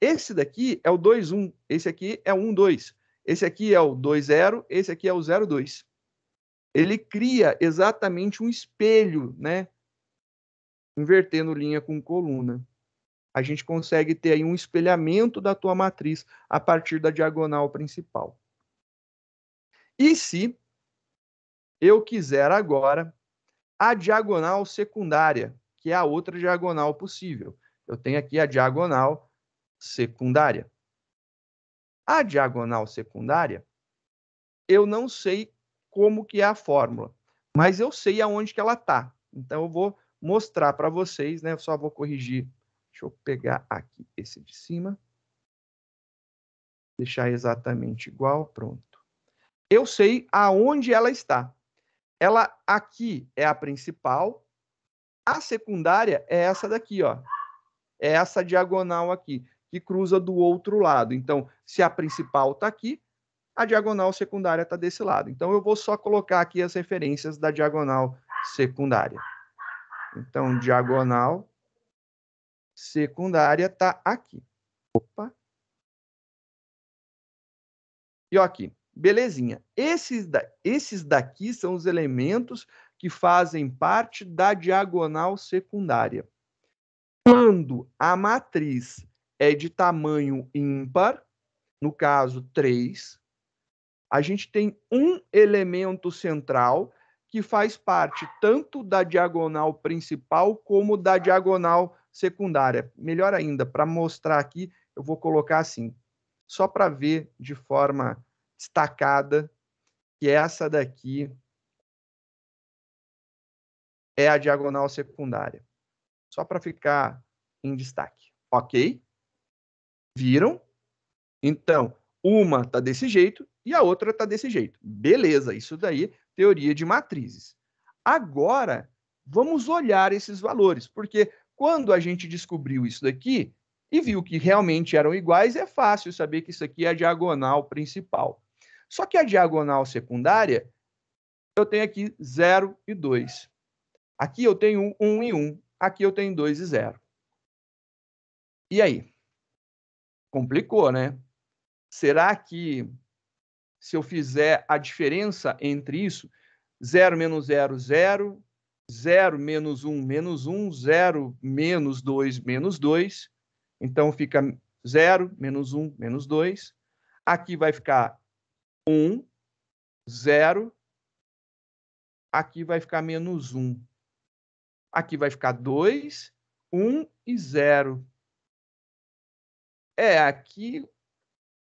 Esse daqui é o 2, 1, um. esse aqui é o 1, 2. Esse aqui é o 2, 0, esse aqui é o 0, 2. Ele cria exatamente um espelho, né? Invertendo linha com coluna. A gente consegue ter aí um espelhamento da tua matriz a partir da diagonal principal. E se eu quiser agora a diagonal secundária, que é a outra diagonal possível. Eu tenho aqui a diagonal secundária. A diagonal secundária, eu não sei como que é a fórmula, mas eu sei aonde que ela está. Então, eu vou mostrar para vocês, né? Eu só vou corrigir. Deixa eu pegar aqui esse de cima. Deixar exatamente igual, pronto. Eu sei aonde ela está. Ela aqui é a principal, a secundária é essa daqui, ó. É essa diagonal aqui, que cruza do outro lado. Então, se a principal está aqui, a diagonal secundária está desse lado. Então, eu vou só colocar aqui as referências da diagonal secundária. Então, diagonal secundária está aqui. Opa! E ó, aqui. Belezinha. Esses, da, esses daqui são os elementos que fazem parte da diagonal secundária. Quando a matriz é de tamanho ímpar, no caso 3, a gente tem um elemento central que faz parte tanto da diagonal principal como da diagonal secundária. Melhor ainda, para mostrar aqui, eu vou colocar assim, só para ver de forma destacada, que é essa daqui é a diagonal secundária. Só para ficar em destaque, ok? Viram? Então, uma está desse jeito e a outra está desse jeito. Beleza, isso daí é teoria de matrizes. Agora, vamos olhar esses valores, porque quando a gente descobriu isso daqui e viu que realmente eram iguais, é fácil saber que isso aqui é a diagonal principal. Só que a diagonal secundária, eu tenho aqui 0 e 2. Aqui eu tenho 1 um, e 1. Um. Aqui eu tenho 2 e 0. E aí? Complicou, né? Será que se eu fizer a diferença entre isso, 0 menos 0, 0, 0 menos 1, menos 1, 0 menos 2, menos 2, então fica 0, menos 1, menos 2, aqui vai ficar 1, 0. Aqui vai ficar menos 1. Aqui vai ficar 2, 1 e 0. É, aqui.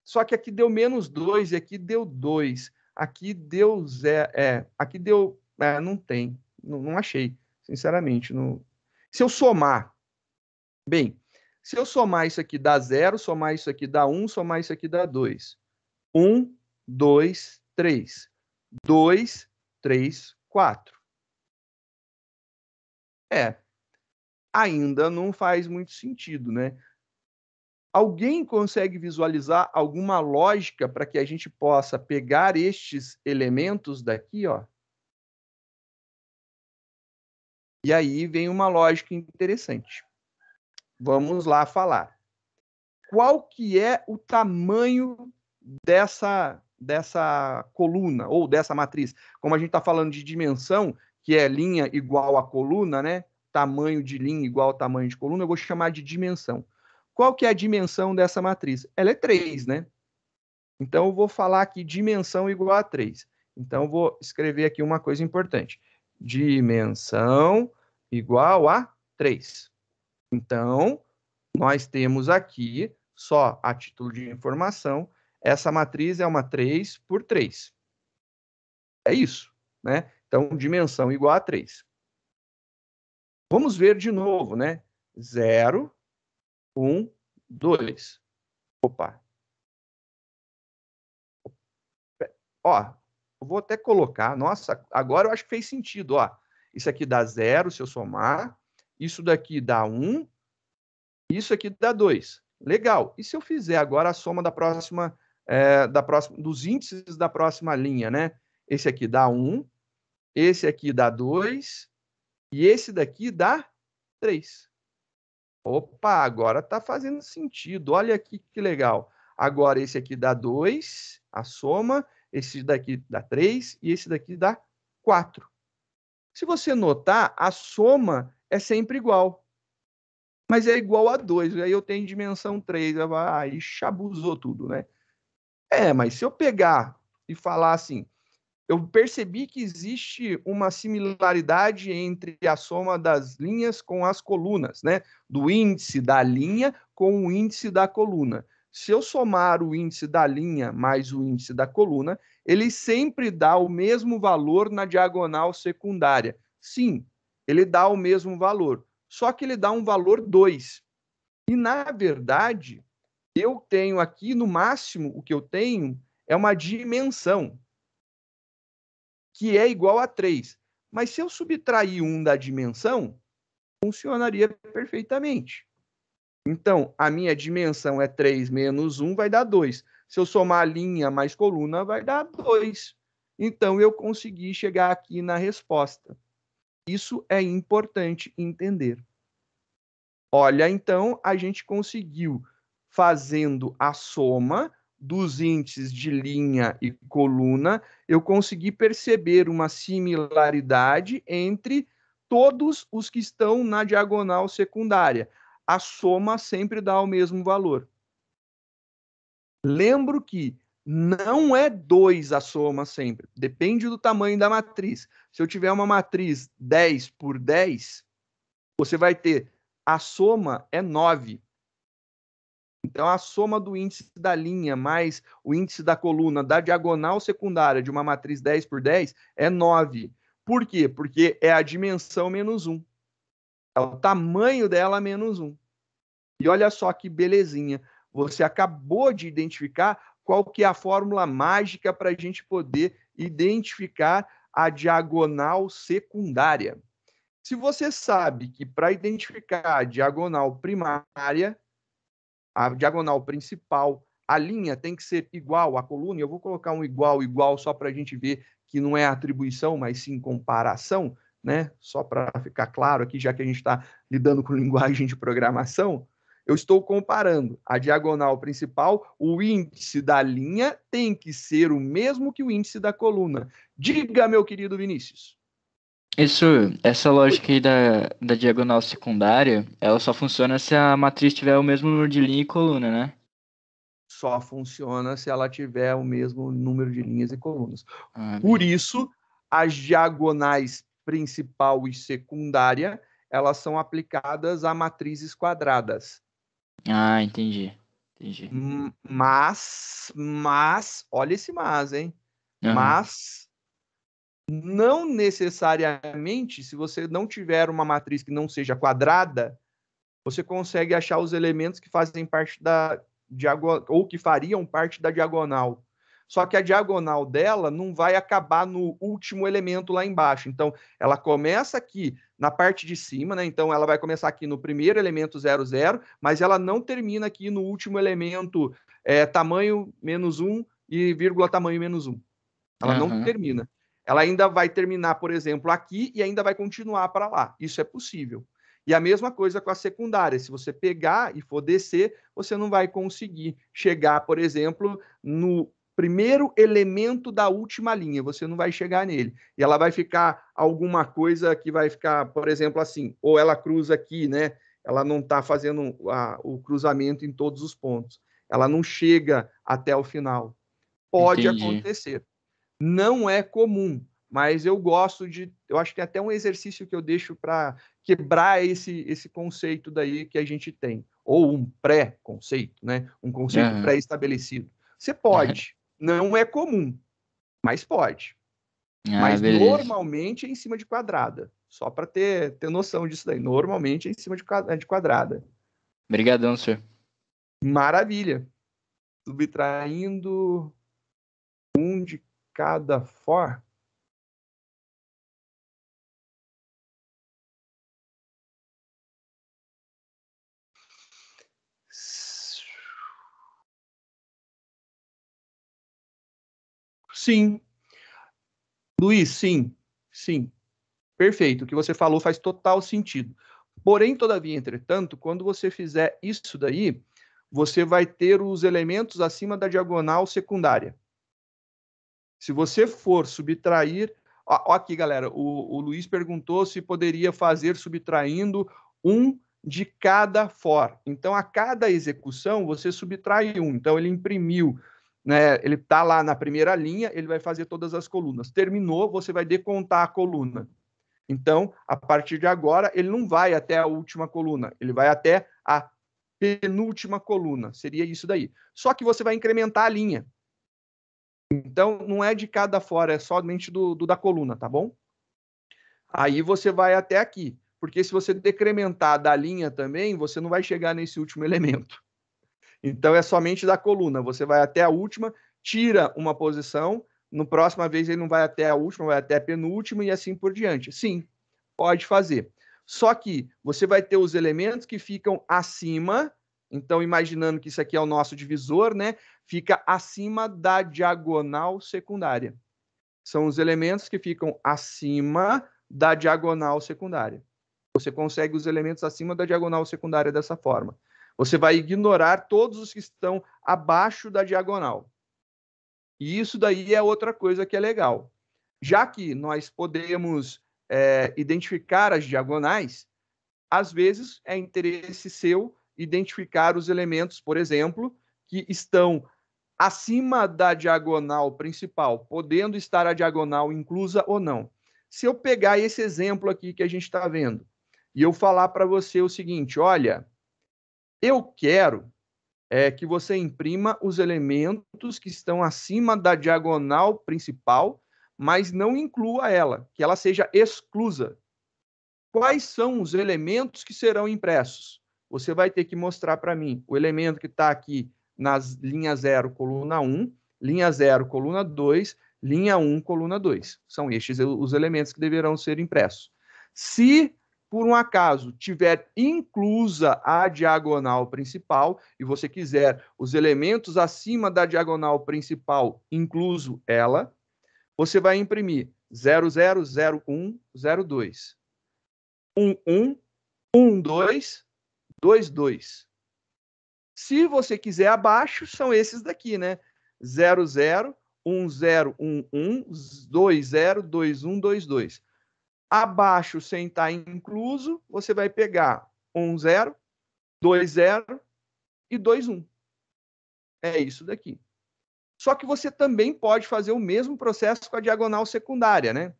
Só que aqui deu menos 2 e aqui deu 2. Aqui deu 0. É, aqui deu. É, não tem. Não, não achei, sinceramente. Não... Se eu somar. Bem, se eu somar isso aqui dá 0, somar isso aqui dá 1, um, somar isso aqui dá 2. 1, 2, 3. 2, 3, 4. É, ainda não faz muito sentido, né? Alguém consegue visualizar alguma lógica para que a gente possa pegar estes elementos daqui, ó? E aí vem uma lógica interessante. Vamos lá falar. Qual que é o tamanho dessa dessa coluna ou dessa matriz. Como a gente está falando de dimensão, que é linha igual a coluna, né? Tamanho de linha igual ao tamanho de coluna, eu vou chamar de dimensão. Qual que é a dimensão dessa matriz? Ela é 3, né? Então, eu vou falar aqui dimensão igual a 3. Então, eu vou escrever aqui uma coisa importante. Dimensão igual a 3. Então, nós temos aqui, só a título de informação, essa matriz é uma 3 por 3. É isso, né? Então, dimensão igual a 3. Vamos ver de novo, né? 0, 1, 2. Opa. Ó, vou até colocar. Nossa, agora eu acho que fez sentido, ó. Isso aqui dá 0 se eu somar. Isso daqui dá 1. Um, isso aqui dá 2. Legal. E se eu fizer agora a soma da próxima é, da próxima, dos índices da próxima linha, né? Esse aqui dá 1, esse aqui dá 2 e esse daqui dá 3. Opa, agora está fazendo sentido. Olha aqui que legal. Agora esse aqui dá 2, a soma, esse daqui dá 3 e esse daqui dá 4. Se você notar, a soma é sempre igual. Mas é igual a 2, aí eu tenho dimensão 3, ah, aí chabuzou tudo, né? É, mas se eu pegar e falar assim, eu percebi que existe uma similaridade entre a soma das linhas com as colunas, né? Do índice da linha com o índice da coluna. Se eu somar o índice da linha mais o índice da coluna, ele sempre dá o mesmo valor na diagonal secundária. Sim, ele dá o mesmo valor, só que ele dá um valor 2. E, na verdade, eu tenho aqui, no máximo, o que eu tenho é uma dimensão, que é igual a 3. Mas se eu subtrair 1 da dimensão, funcionaria perfeitamente. Então, a minha dimensão é 3 menos 1, vai dar 2. Se eu somar linha mais coluna, vai dar 2. Então, eu consegui chegar aqui na resposta. Isso é importante entender. Olha, então, a gente conseguiu fazendo a soma dos índices de linha e coluna, eu consegui perceber uma similaridade entre todos os que estão na diagonal secundária. A soma sempre dá o mesmo valor. Lembro que não é 2 a soma sempre, depende do tamanho da matriz. Se eu tiver uma matriz 10 por 10, você vai ter a soma é 9. Então, a soma do índice da linha mais o índice da coluna da diagonal secundária de uma matriz 10 por 10 é 9. Por quê? Porque é a dimensão menos 1. É o tamanho dela menos 1. E olha só que belezinha. Você acabou de identificar qual que é a fórmula mágica para a gente poder identificar a diagonal secundária. Se você sabe que para identificar a diagonal primária, a diagonal principal, a linha tem que ser igual à coluna. Eu vou colocar um igual, igual, só para a gente ver que não é atribuição, mas sim comparação, né? Só para ficar claro aqui, já que a gente está lidando com [laughs] linguagem de programação, eu estou comparando a diagonal principal, o índice da linha tem que ser o mesmo que o índice da coluna. Diga, meu querido Vinícius. Isso, essa lógica aí da, da diagonal secundária, ela só funciona se a matriz tiver o mesmo número de linha e coluna, né? Só funciona se ela tiver o mesmo número de linhas e colunas. Ah, Por isso, as diagonais principal e secundária, elas são aplicadas a matrizes quadradas. Ah, entendi. Entendi. Mas, mas, olha esse mas, hein? Uhum. Mas não necessariamente, se você não tiver uma matriz que não seja quadrada, você consegue achar os elementos que fazem parte da diagonal ou que fariam parte da diagonal. Só que a diagonal dela não vai acabar no último elemento lá embaixo. Então, ela começa aqui na parte de cima, né? Então, ela vai começar aqui no primeiro elemento 00, mas ela não termina aqui no último elemento é, tamanho menos 1 e vírgula tamanho menos 1. Ela uhum. não termina. Ela ainda vai terminar, por exemplo, aqui e ainda vai continuar para lá. Isso é possível. E a mesma coisa com a secundária. Se você pegar e for descer, você não vai conseguir chegar, por exemplo, no primeiro elemento da última linha, você não vai chegar nele. E ela vai ficar alguma coisa que vai ficar, por exemplo, assim, ou ela cruza aqui, né? Ela não está fazendo a, o cruzamento em todos os pontos. Ela não chega até o final. Pode Entendi. acontecer. Não é comum, mas eu gosto de. Eu acho que é até um exercício que eu deixo para quebrar esse, esse conceito daí que a gente tem, ou um pré-conceito, né? um conceito uhum. pré-estabelecido. Você pode, uhum. não é comum, mas pode. Ah, mas beleza. normalmente é em cima de quadrada, só para ter, ter noção disso daí. Normalmente é em cima de, de quadrada. Obrigadão, senhor. Maravilha. Subtraindo cada for Sim. Luiz, sim. Sim. Perfeito. O que você falou faz total sentido. Porém, todavia, entretanto, quando você fizer isso daí, você vai ter os elementos acima da diagonal secundária. Se você for subtrair. Ó, aqui, galera, o, o Luiz perguntou se poderia fazer subtraindo um de cada for. Então, a cada execução, você subtrai um. Então, ele imprimiu, né, ele está lá na primeira linha, ele vai fazer todas as colunas. Terminou, você vai decontar a coluna. Então, a partir de agora, ele não vai até a última coluna, ele vai até a penúltima coluna. Seria isso daí. Só que você vai incrementar a linha. Então, não é de cada fora, é somente do, do da coluna, tá bom? Aí você vai até aqui, porque se você decrementar da linha também, você não vai chegar nesse último [laughs] elemento. Então, é somente da coluna. Você vai até a última, tira uma posição, no próxima vez ele não vai até a última, vai até a penúltima e assim por diante. Sim, pode fazer. Só que você vai ter os elementos que ficam acima então, imaginando que isso aqui é o nosso divisor, né? Fica acima da diagonal secundária. São os elementos que ficam acima da diagonal secundária. Você consegue os elementos acima da diagonal secundária dessa forma. Você vai ignorar todos os que estão abaixo da diagonal. E isso daí é outra coisa que é legal. Já que nós podemos é, identificar as diagonais, às vezes é interesse seu identificar os elementos, por exemplo, que estão acima da diagonal principal, podendo estar a diagonal inclusa ou não. Se eu pegar esse exemplo aqui que a gente está vendo e eu falar para você o seguinte: olha, eu quero é, que você imprima os elementos que estão acima da diagonal principal, mas não inclua ela, que ela seja exclusa. Quais são os elementos que serão impressos? você vai ter que mostrar para mim o elemento que está aqui nas linhas 0, coluna 1, linha 0, coluna 2, linha 1, coluna 2. São estes os elementos que deverão ser impressos. Se, por um acaso, tiver inclusa a diagonal principal e você quiser os elementos acima da diagonal principal, incluso ela, você vai imprimir 1, 1, 1, 2, 2,2. Se você quiser abaixo, são esses daqui, né? 0, 0, 1, 0, 1, 1, 2, 0, 2, 1, 2, 2. Abaixo, sem estar tá incluso, você vai pegar 1, 0, 2, 0 e 2, 1. É isso daqui. Só que você também pode fazer o mesmo processo com a diagonal secundária, né?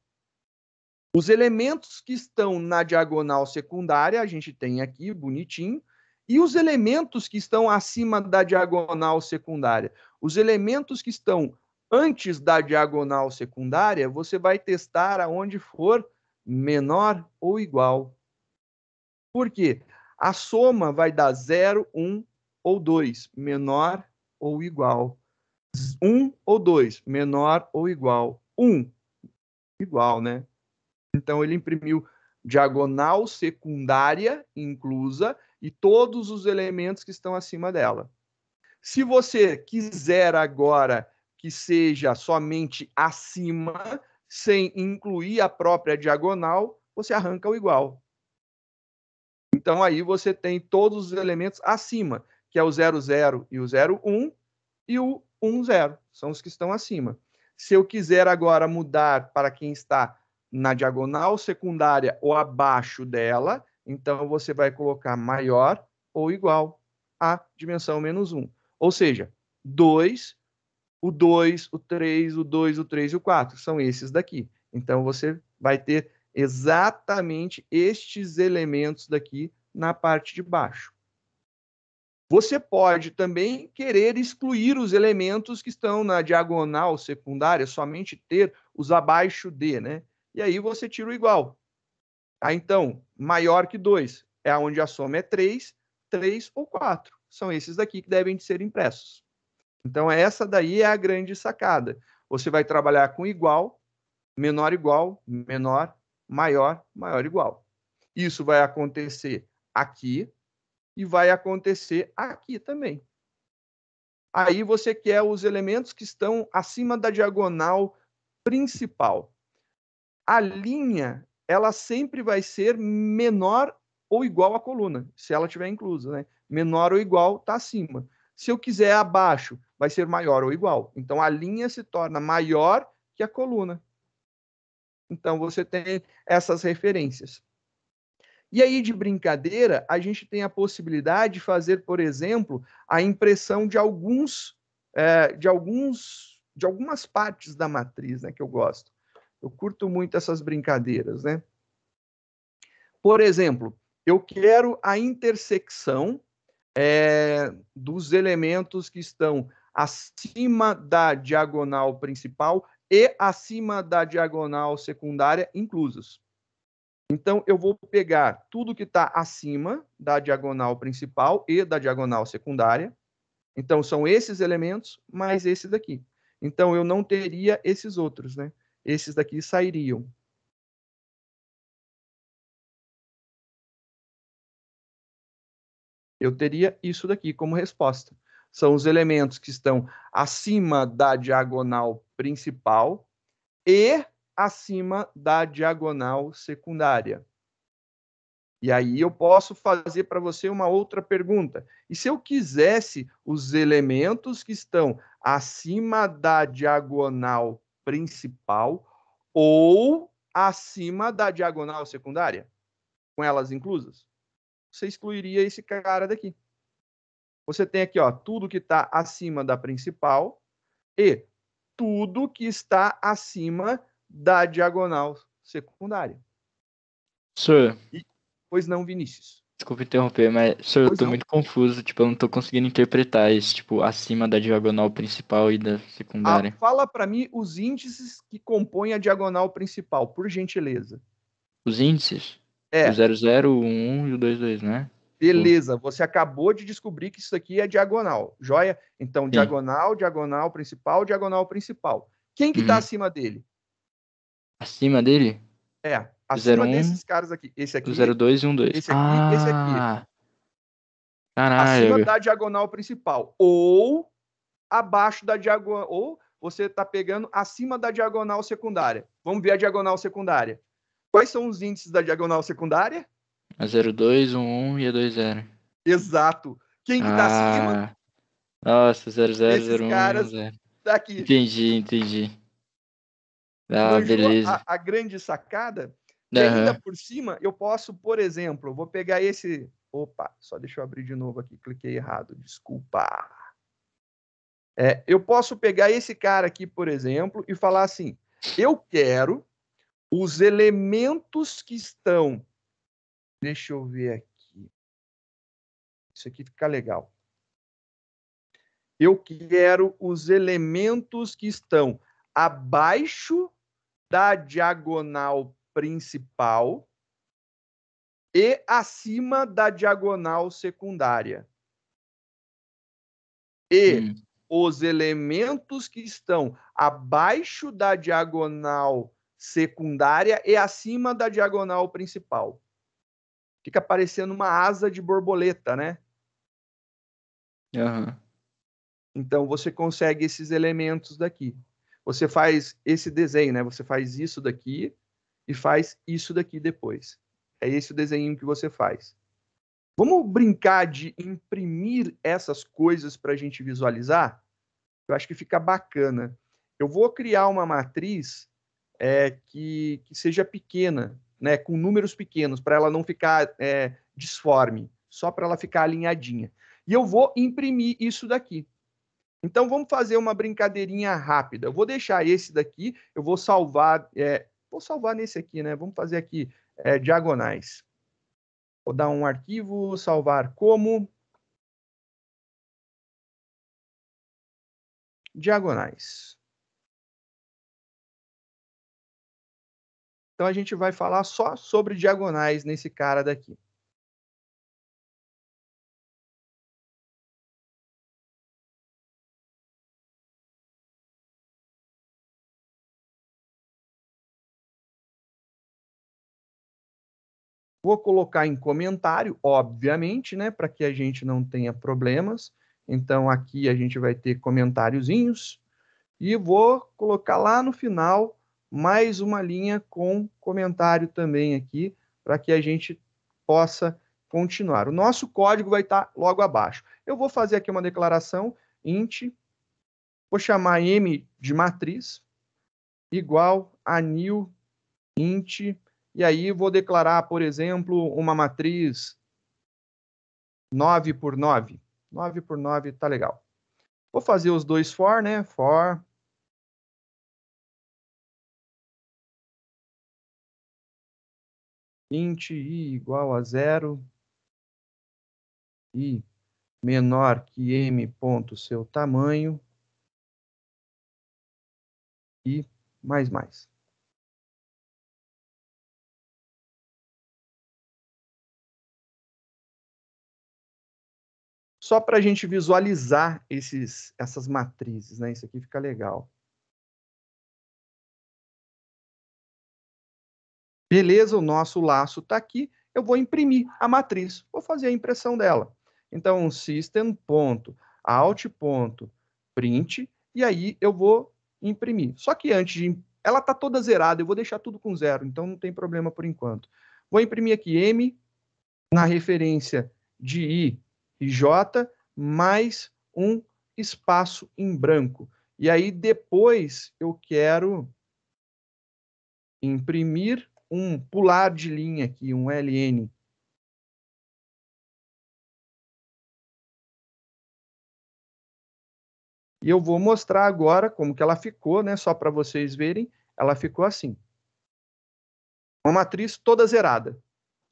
Os elementos que estão na diagonal secundária, a gente tem aqui, bonitinho, e os elementos que estão acima da diagonal secundária. Os elementos que estão antes da diagonal secundária, você vai testar aonde for menor ou igual. Por quê? A soma vai dar 0, 1 um, ou 2, menor ou igual. 1 um, ou 2, menor ou igual. 1, um, igual, né? Então ele imprimiu diagonal secundária inclusa e todos os elementos que estão acima dela. Se você quiser agora que seja somente acima, sem incluir a própria diagonal, você arranca o igual. Então aí você tem todos os elementos acima, que é o 00 e o 01 e o 10, são os que estão acima. Se eu quiser agora mudar para quem está na diagonal secundária ou abaixo dela, então você vai colocar maior ou igual à dimensão menos 1. Ou seja, 2, o 2, o 3, o 2, o 3 e o 4 são esses daqui. Então você vai ter exatamente estes elementos daqui na parte de baixo. Você pode também querer excluir os elementos que estão na diagonal secundária, somente ter os abaixo de, né? e aí você tira o igual. Ah, então, maior que 2 é onde a soma é 3, 3 ou 4. São esses daqui que devem ser impressos. Então, essa daí é a grande sacada. Você vai trabalhar com igual, menor igual, menor, maior, maior igual. Isso vai acontecer aqui e vai acontecer aqui também. Aí você quer os elementos que estão acima da diagonal principal a linha ela sempre vai ser menor ou igual à coluna, se ela tiver inclusa, né? Menor ou igual está acima. Se eu quiser abaixo, vai ser maior ou igual. Então a linha se torna maior que a coluna. Então você tem essas referências. E aí de brincadeira, a gente tem a possibilidade de fazer, por exemplo, a impressão de alguns, é, de alguns, de algumas partes da matriz, né, que eu gosto. Eu curto muito essas brincadeiras, né? Por exemplo, eu quero a intersecção é, dos elementos que estão acima da diagonal principal e acima da diagonal secundária inclusos. Então, eu vou pegar tudo que está acima da diagonal principal e da diagonal secundária. Então, são esses elementos mais esse daqui. Então, eu não teria esses outros, né? esses daqui sairiam. Eu teria isso daqui como resposta. São os elementos que estão acima da diagonal principal e acima da diagonal secundária. E aí eu posso fazer para você uma outra pergunta. E se eu quisesse os elementos que estão acima da diagonal principal ou acima da diagonal secundária, com elas inclusas. Você excluiria esse cara daqui. Você tem aqui, ó, tudo que está acima da principal e tudo que está acima da diagonal secundária. Sir. E, pois não, Vinícius. Desculpa interromper, mas senhor, eu tô muito confuso, tipo, eu não tô conseguindo interpretar isso, tipo, acima da diagonal principal e da ah, secundária. Ah, fala para mim os índices que compõem a diagonal principal, por gentileza. Os índices? É. O 00, o 1 e o 22, né? Beleza, você acabou de descobrir que isso aqui é diagonal, joia? Então, Sim. diagonal, diagonal principal, diagonal principal. Quem que tá uhum. tá acima dele? Acima dele? É. Acima 01, desses caras aqui. Esse aqui. Do 02 e 12. Esse aqui ah, esse aqui. Caralho. Acima da diagonal principal. Ou abaixo da diagonal. Ou você está pegando acima da diagonal secundária. Vamos ver a diagonal secundária. Quais são os índices da diagonal secundária? A 02, 1 e a é 20. Exato. Quem está ah, acima? Nossa, 00, 01, caras 0. Tá aqui. Entendi, entendi. Ah, beleza. A, a grande sacada e ainda por cima, eu posso, por exemplo, vou pegar esse. Opa, só deixa eu abrir de novo aqui, cliquei errado, desculpa. É, eu posso pegar esse cara aqui, por exemplo, e falar assim: eu quero os elementos que estão. Deixa eu ver aqui. Isso aqui fica legal. Eu quero os elementos que estão abaixo da diagonal principal e acima da diagonal secundária. E hum. os elementos que estão abaixo da diagonal secundária e acima da diagonal principal. Fica parecendo uma asa de borboleta, né? Uhum. Então você consegue esses elementos daqui. Você faz esse desenho, né? Você faz isso daqui, e faz isso daqui depois. É esse o desenho que você faz. Vamos brincar de imprimir essas coisas para a gente visualizar? Eu acho que fica bacana. Eu vou criar uma matriz é, que, que, seja pequena, né, com números pequenos, para ela não ficar é, disforme, só para ela ficar alinhadinha. E eu vou imprimir isso daqui. Então vamos fazer uma brincadeirinha rápida. Eu vou deixar esse daqui, eu vou salvar é, Vou salvar nesse aqui, né? Vamos fazer aqui é, diagonais. Vou dar um arquivo, salvar como. Diagonais. Então a gente vai falar só sobre diagonais nesse cara daqui. Vou colocar em comentário, obviamente, né, para que a gente não tenha problemas. Então aqui a gente vai ter comentáriozinhos e vou colocar lá no final mais uma linha com comentário também aqui para que a gente possa continuar. O nosso código vai estar tá logo abaixo. Eu vou fazer aqui uma declaração int, vou chamar m de matriz igual a new int e aí vou declarar, por exemplo, uma matriz 9 por 9. 9 por 9 está legal. Vou fazer os dois for, né? For int i igual a zero i menor que m ponto seu tamanho e mais mais. só para a gente visualizar esses, essas matrizes, né? Isso aqui fica legal. Beleza, o nosso laço está aqui. Eu vou imprimir a matriz, vou fazer a impressão dela. Então, system.out.print, e aí eu vou imprimir. Só que antes de... Ela está toda zerada, eu vou deixar tudo com zero, então não tem problema por enquanto. Vou imprimir aqui M, na referência de I, J mais um espaço em branco. E aí depois eu quero imprimir um pular de linha aqui, um LN. E eu vou mostrar agora como que ela ficou, né? Só para vocês verem, ela ficou assim. Uma matriz toda zerada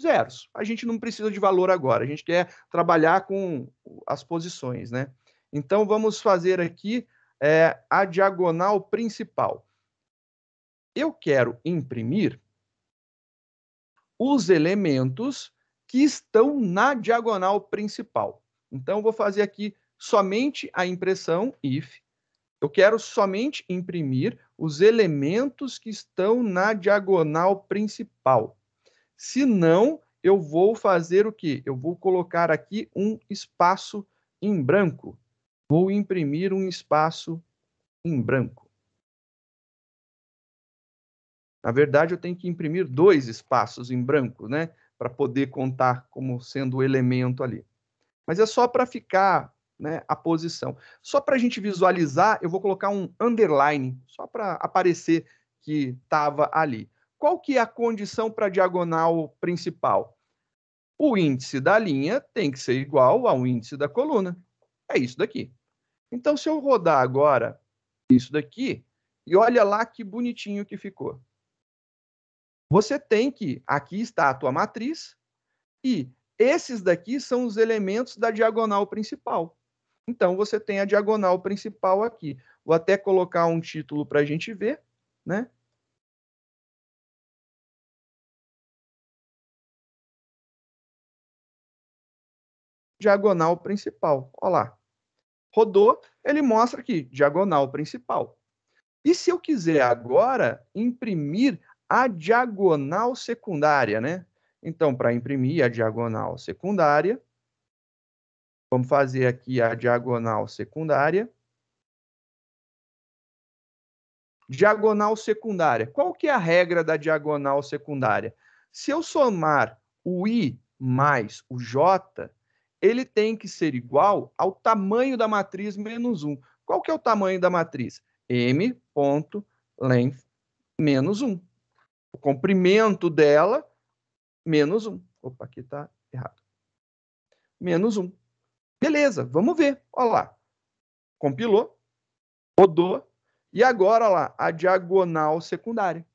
zeros. A gente não precisa de valor agora, a gente quer trabalhar com as posições, né? Então, vamos fazer aqui é, a diagonal principal. Eu quero imprimir os elementos que estão na diagonal principal. Então, vou fazer aqui somente a impressão if. Eu quero somente imprimir os elementos que estão na diagonal principal. Se não, eu vou fazer o quê? Eu vou colocar aqui um espaço em branco. Vou imprimir um espaço em branco. Na verdade, eu tenho que imprimir dois espaços em branco, né? Para poder contar como sendo o elemento ali. Mas é só para ficar né, a posição. Só para a gente visualizar, eu vou colocar um underline, só para aparecer que estava ali qual que é a condição para a diagonal principal? O índice da linha tem que ser igual ao índice da coluna. É isso daqui. Então, se eu rodar agora isso daqui, e olha lá que bonitinho que ficou. Você tem que, aqui está a tua matriz, e esses daqui são os elementos da diagonal principal. Então, você tem a diagonal principal aqui. Vou até colocar um título para a gente ver, né? diagonal principal. Olha lá. Rodou, ele mostra aqui, diagonal principal. E se eu quiser agora imprimir a diagonal secundária, né? Então, para imprimir a diagonal secundária, vamos fazer aqui a diagonal secundária. Diagonal secundária. Qual que é a regra da diagonal secundária? Se eu somar o i mais o j, ele tem que ser igual ao tamanho da matriz menos 1. Qual que é o tamanho da matriz? M ponto length menos 1. O comprimento dela, menos 1. Opa, aqui está errado. Menos 1. Beleza, vamos ver. Olha lá. Compilou, rodou, e agora lá, a diagonal secundária.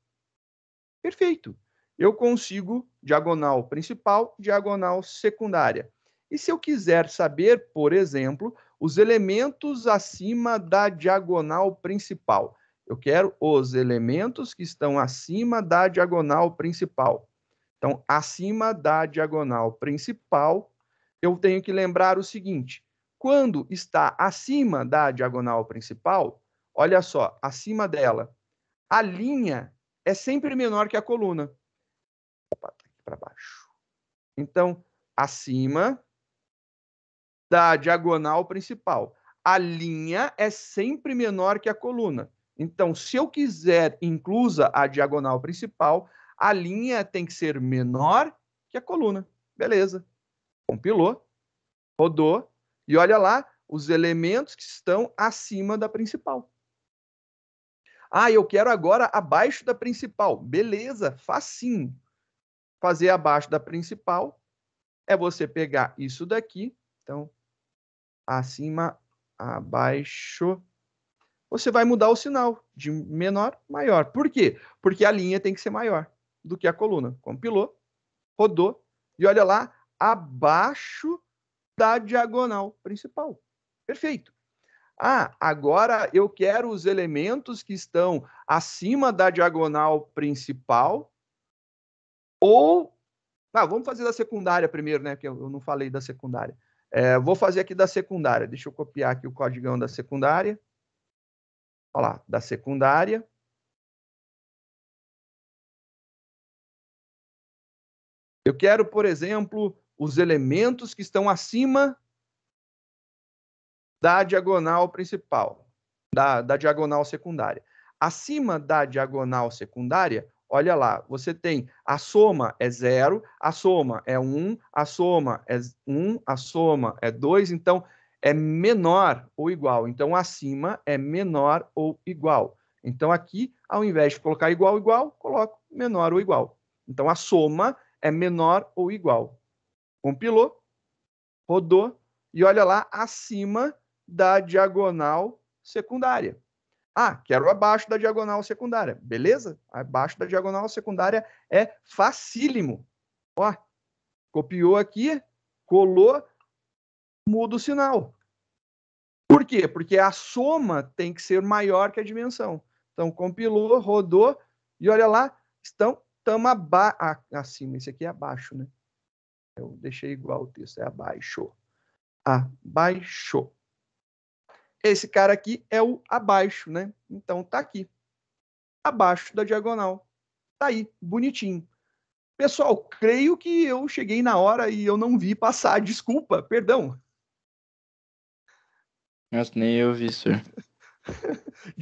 Perfeito. Eu consigo diagonal principal, diagonal secundária. E se eu quiser saber, por exemplo, os elementos acima da diagonal principal, eu quero os elementos que estão acima da diagonal principal. Então, acima da diagonal principal, eu tenho que lembrar o seguinte: quando está acima da diagonal principal, olha só, acima dela, a linha é sempre menor que a coluna. Opa, tá aqui para baixo. Então, acima da diagonal principal. A linha é sempre menor que a coluna. Então, se eu quiser inclusa a diagonal principal, a linha tem que ser menor que a coluna. Beleza. Compilou, rodou, e olha lá os elementos que estão acima da principal. Ah, eu quero agora abaixo da principal. Beleza, facinho. Fazer abaixo da principal é você pegar isso daqui. Então, acima, abaixo, você vai mudar o sinal de menor, maior. Por quê? Porque a linha tem que ser maior do que a coluna. Compilou, rodou e olha lá, abaixo da diagonal principal. Perfeito. Ah, agora eu quero os elementos que estão acima da diagonal principal ou. Ah, vamos fazer da secundária primeiro, né? Porque eu não falei da secundária. É, vou fazer aqui da secundária. Deixa eu copiar aqui o código da secundária. Olha lá, da secundária. Eu quero, por exemplo, os elementos que estão acima da diagonal principal, da, da diagonal secundária. Acima da diagonal secundária, olha lá, você tem a soma é zero, a soma é um, a soma é um, a soma é dois, então é menor ou igual. Então, acima é menor ou igual. Então, aqui, ao invés de colocar igual, igual, coloco menor ou igual. Então, a soma é menor ou igual. Compilou, rodou, e olha lá, acima da diagonal secundária. Ah, quero abaixo da diagonal secundária. Beleza? Abaixo da diagonal secundária é facílimo. Ó, copiou aqui, colou, muda o sinal. Por quê? Porque a soma tem que ser maior que a dimensão. Então, compilou, rodou, e olha lá, estão estamos aba acima. Esse aqui é abaixo, né? Eu deixei igual o texto, é abaixo. Abaixo. Esse cara aqui é o abaixo, né? Então tá aqui. Abaixo da diagonal. Tá aí, bonitinho. Pessoal, creio que eu cheguei na hora e eu não vi passar. [laughs] Desculpa, perdão. nem eu vi, senhor. [laughs]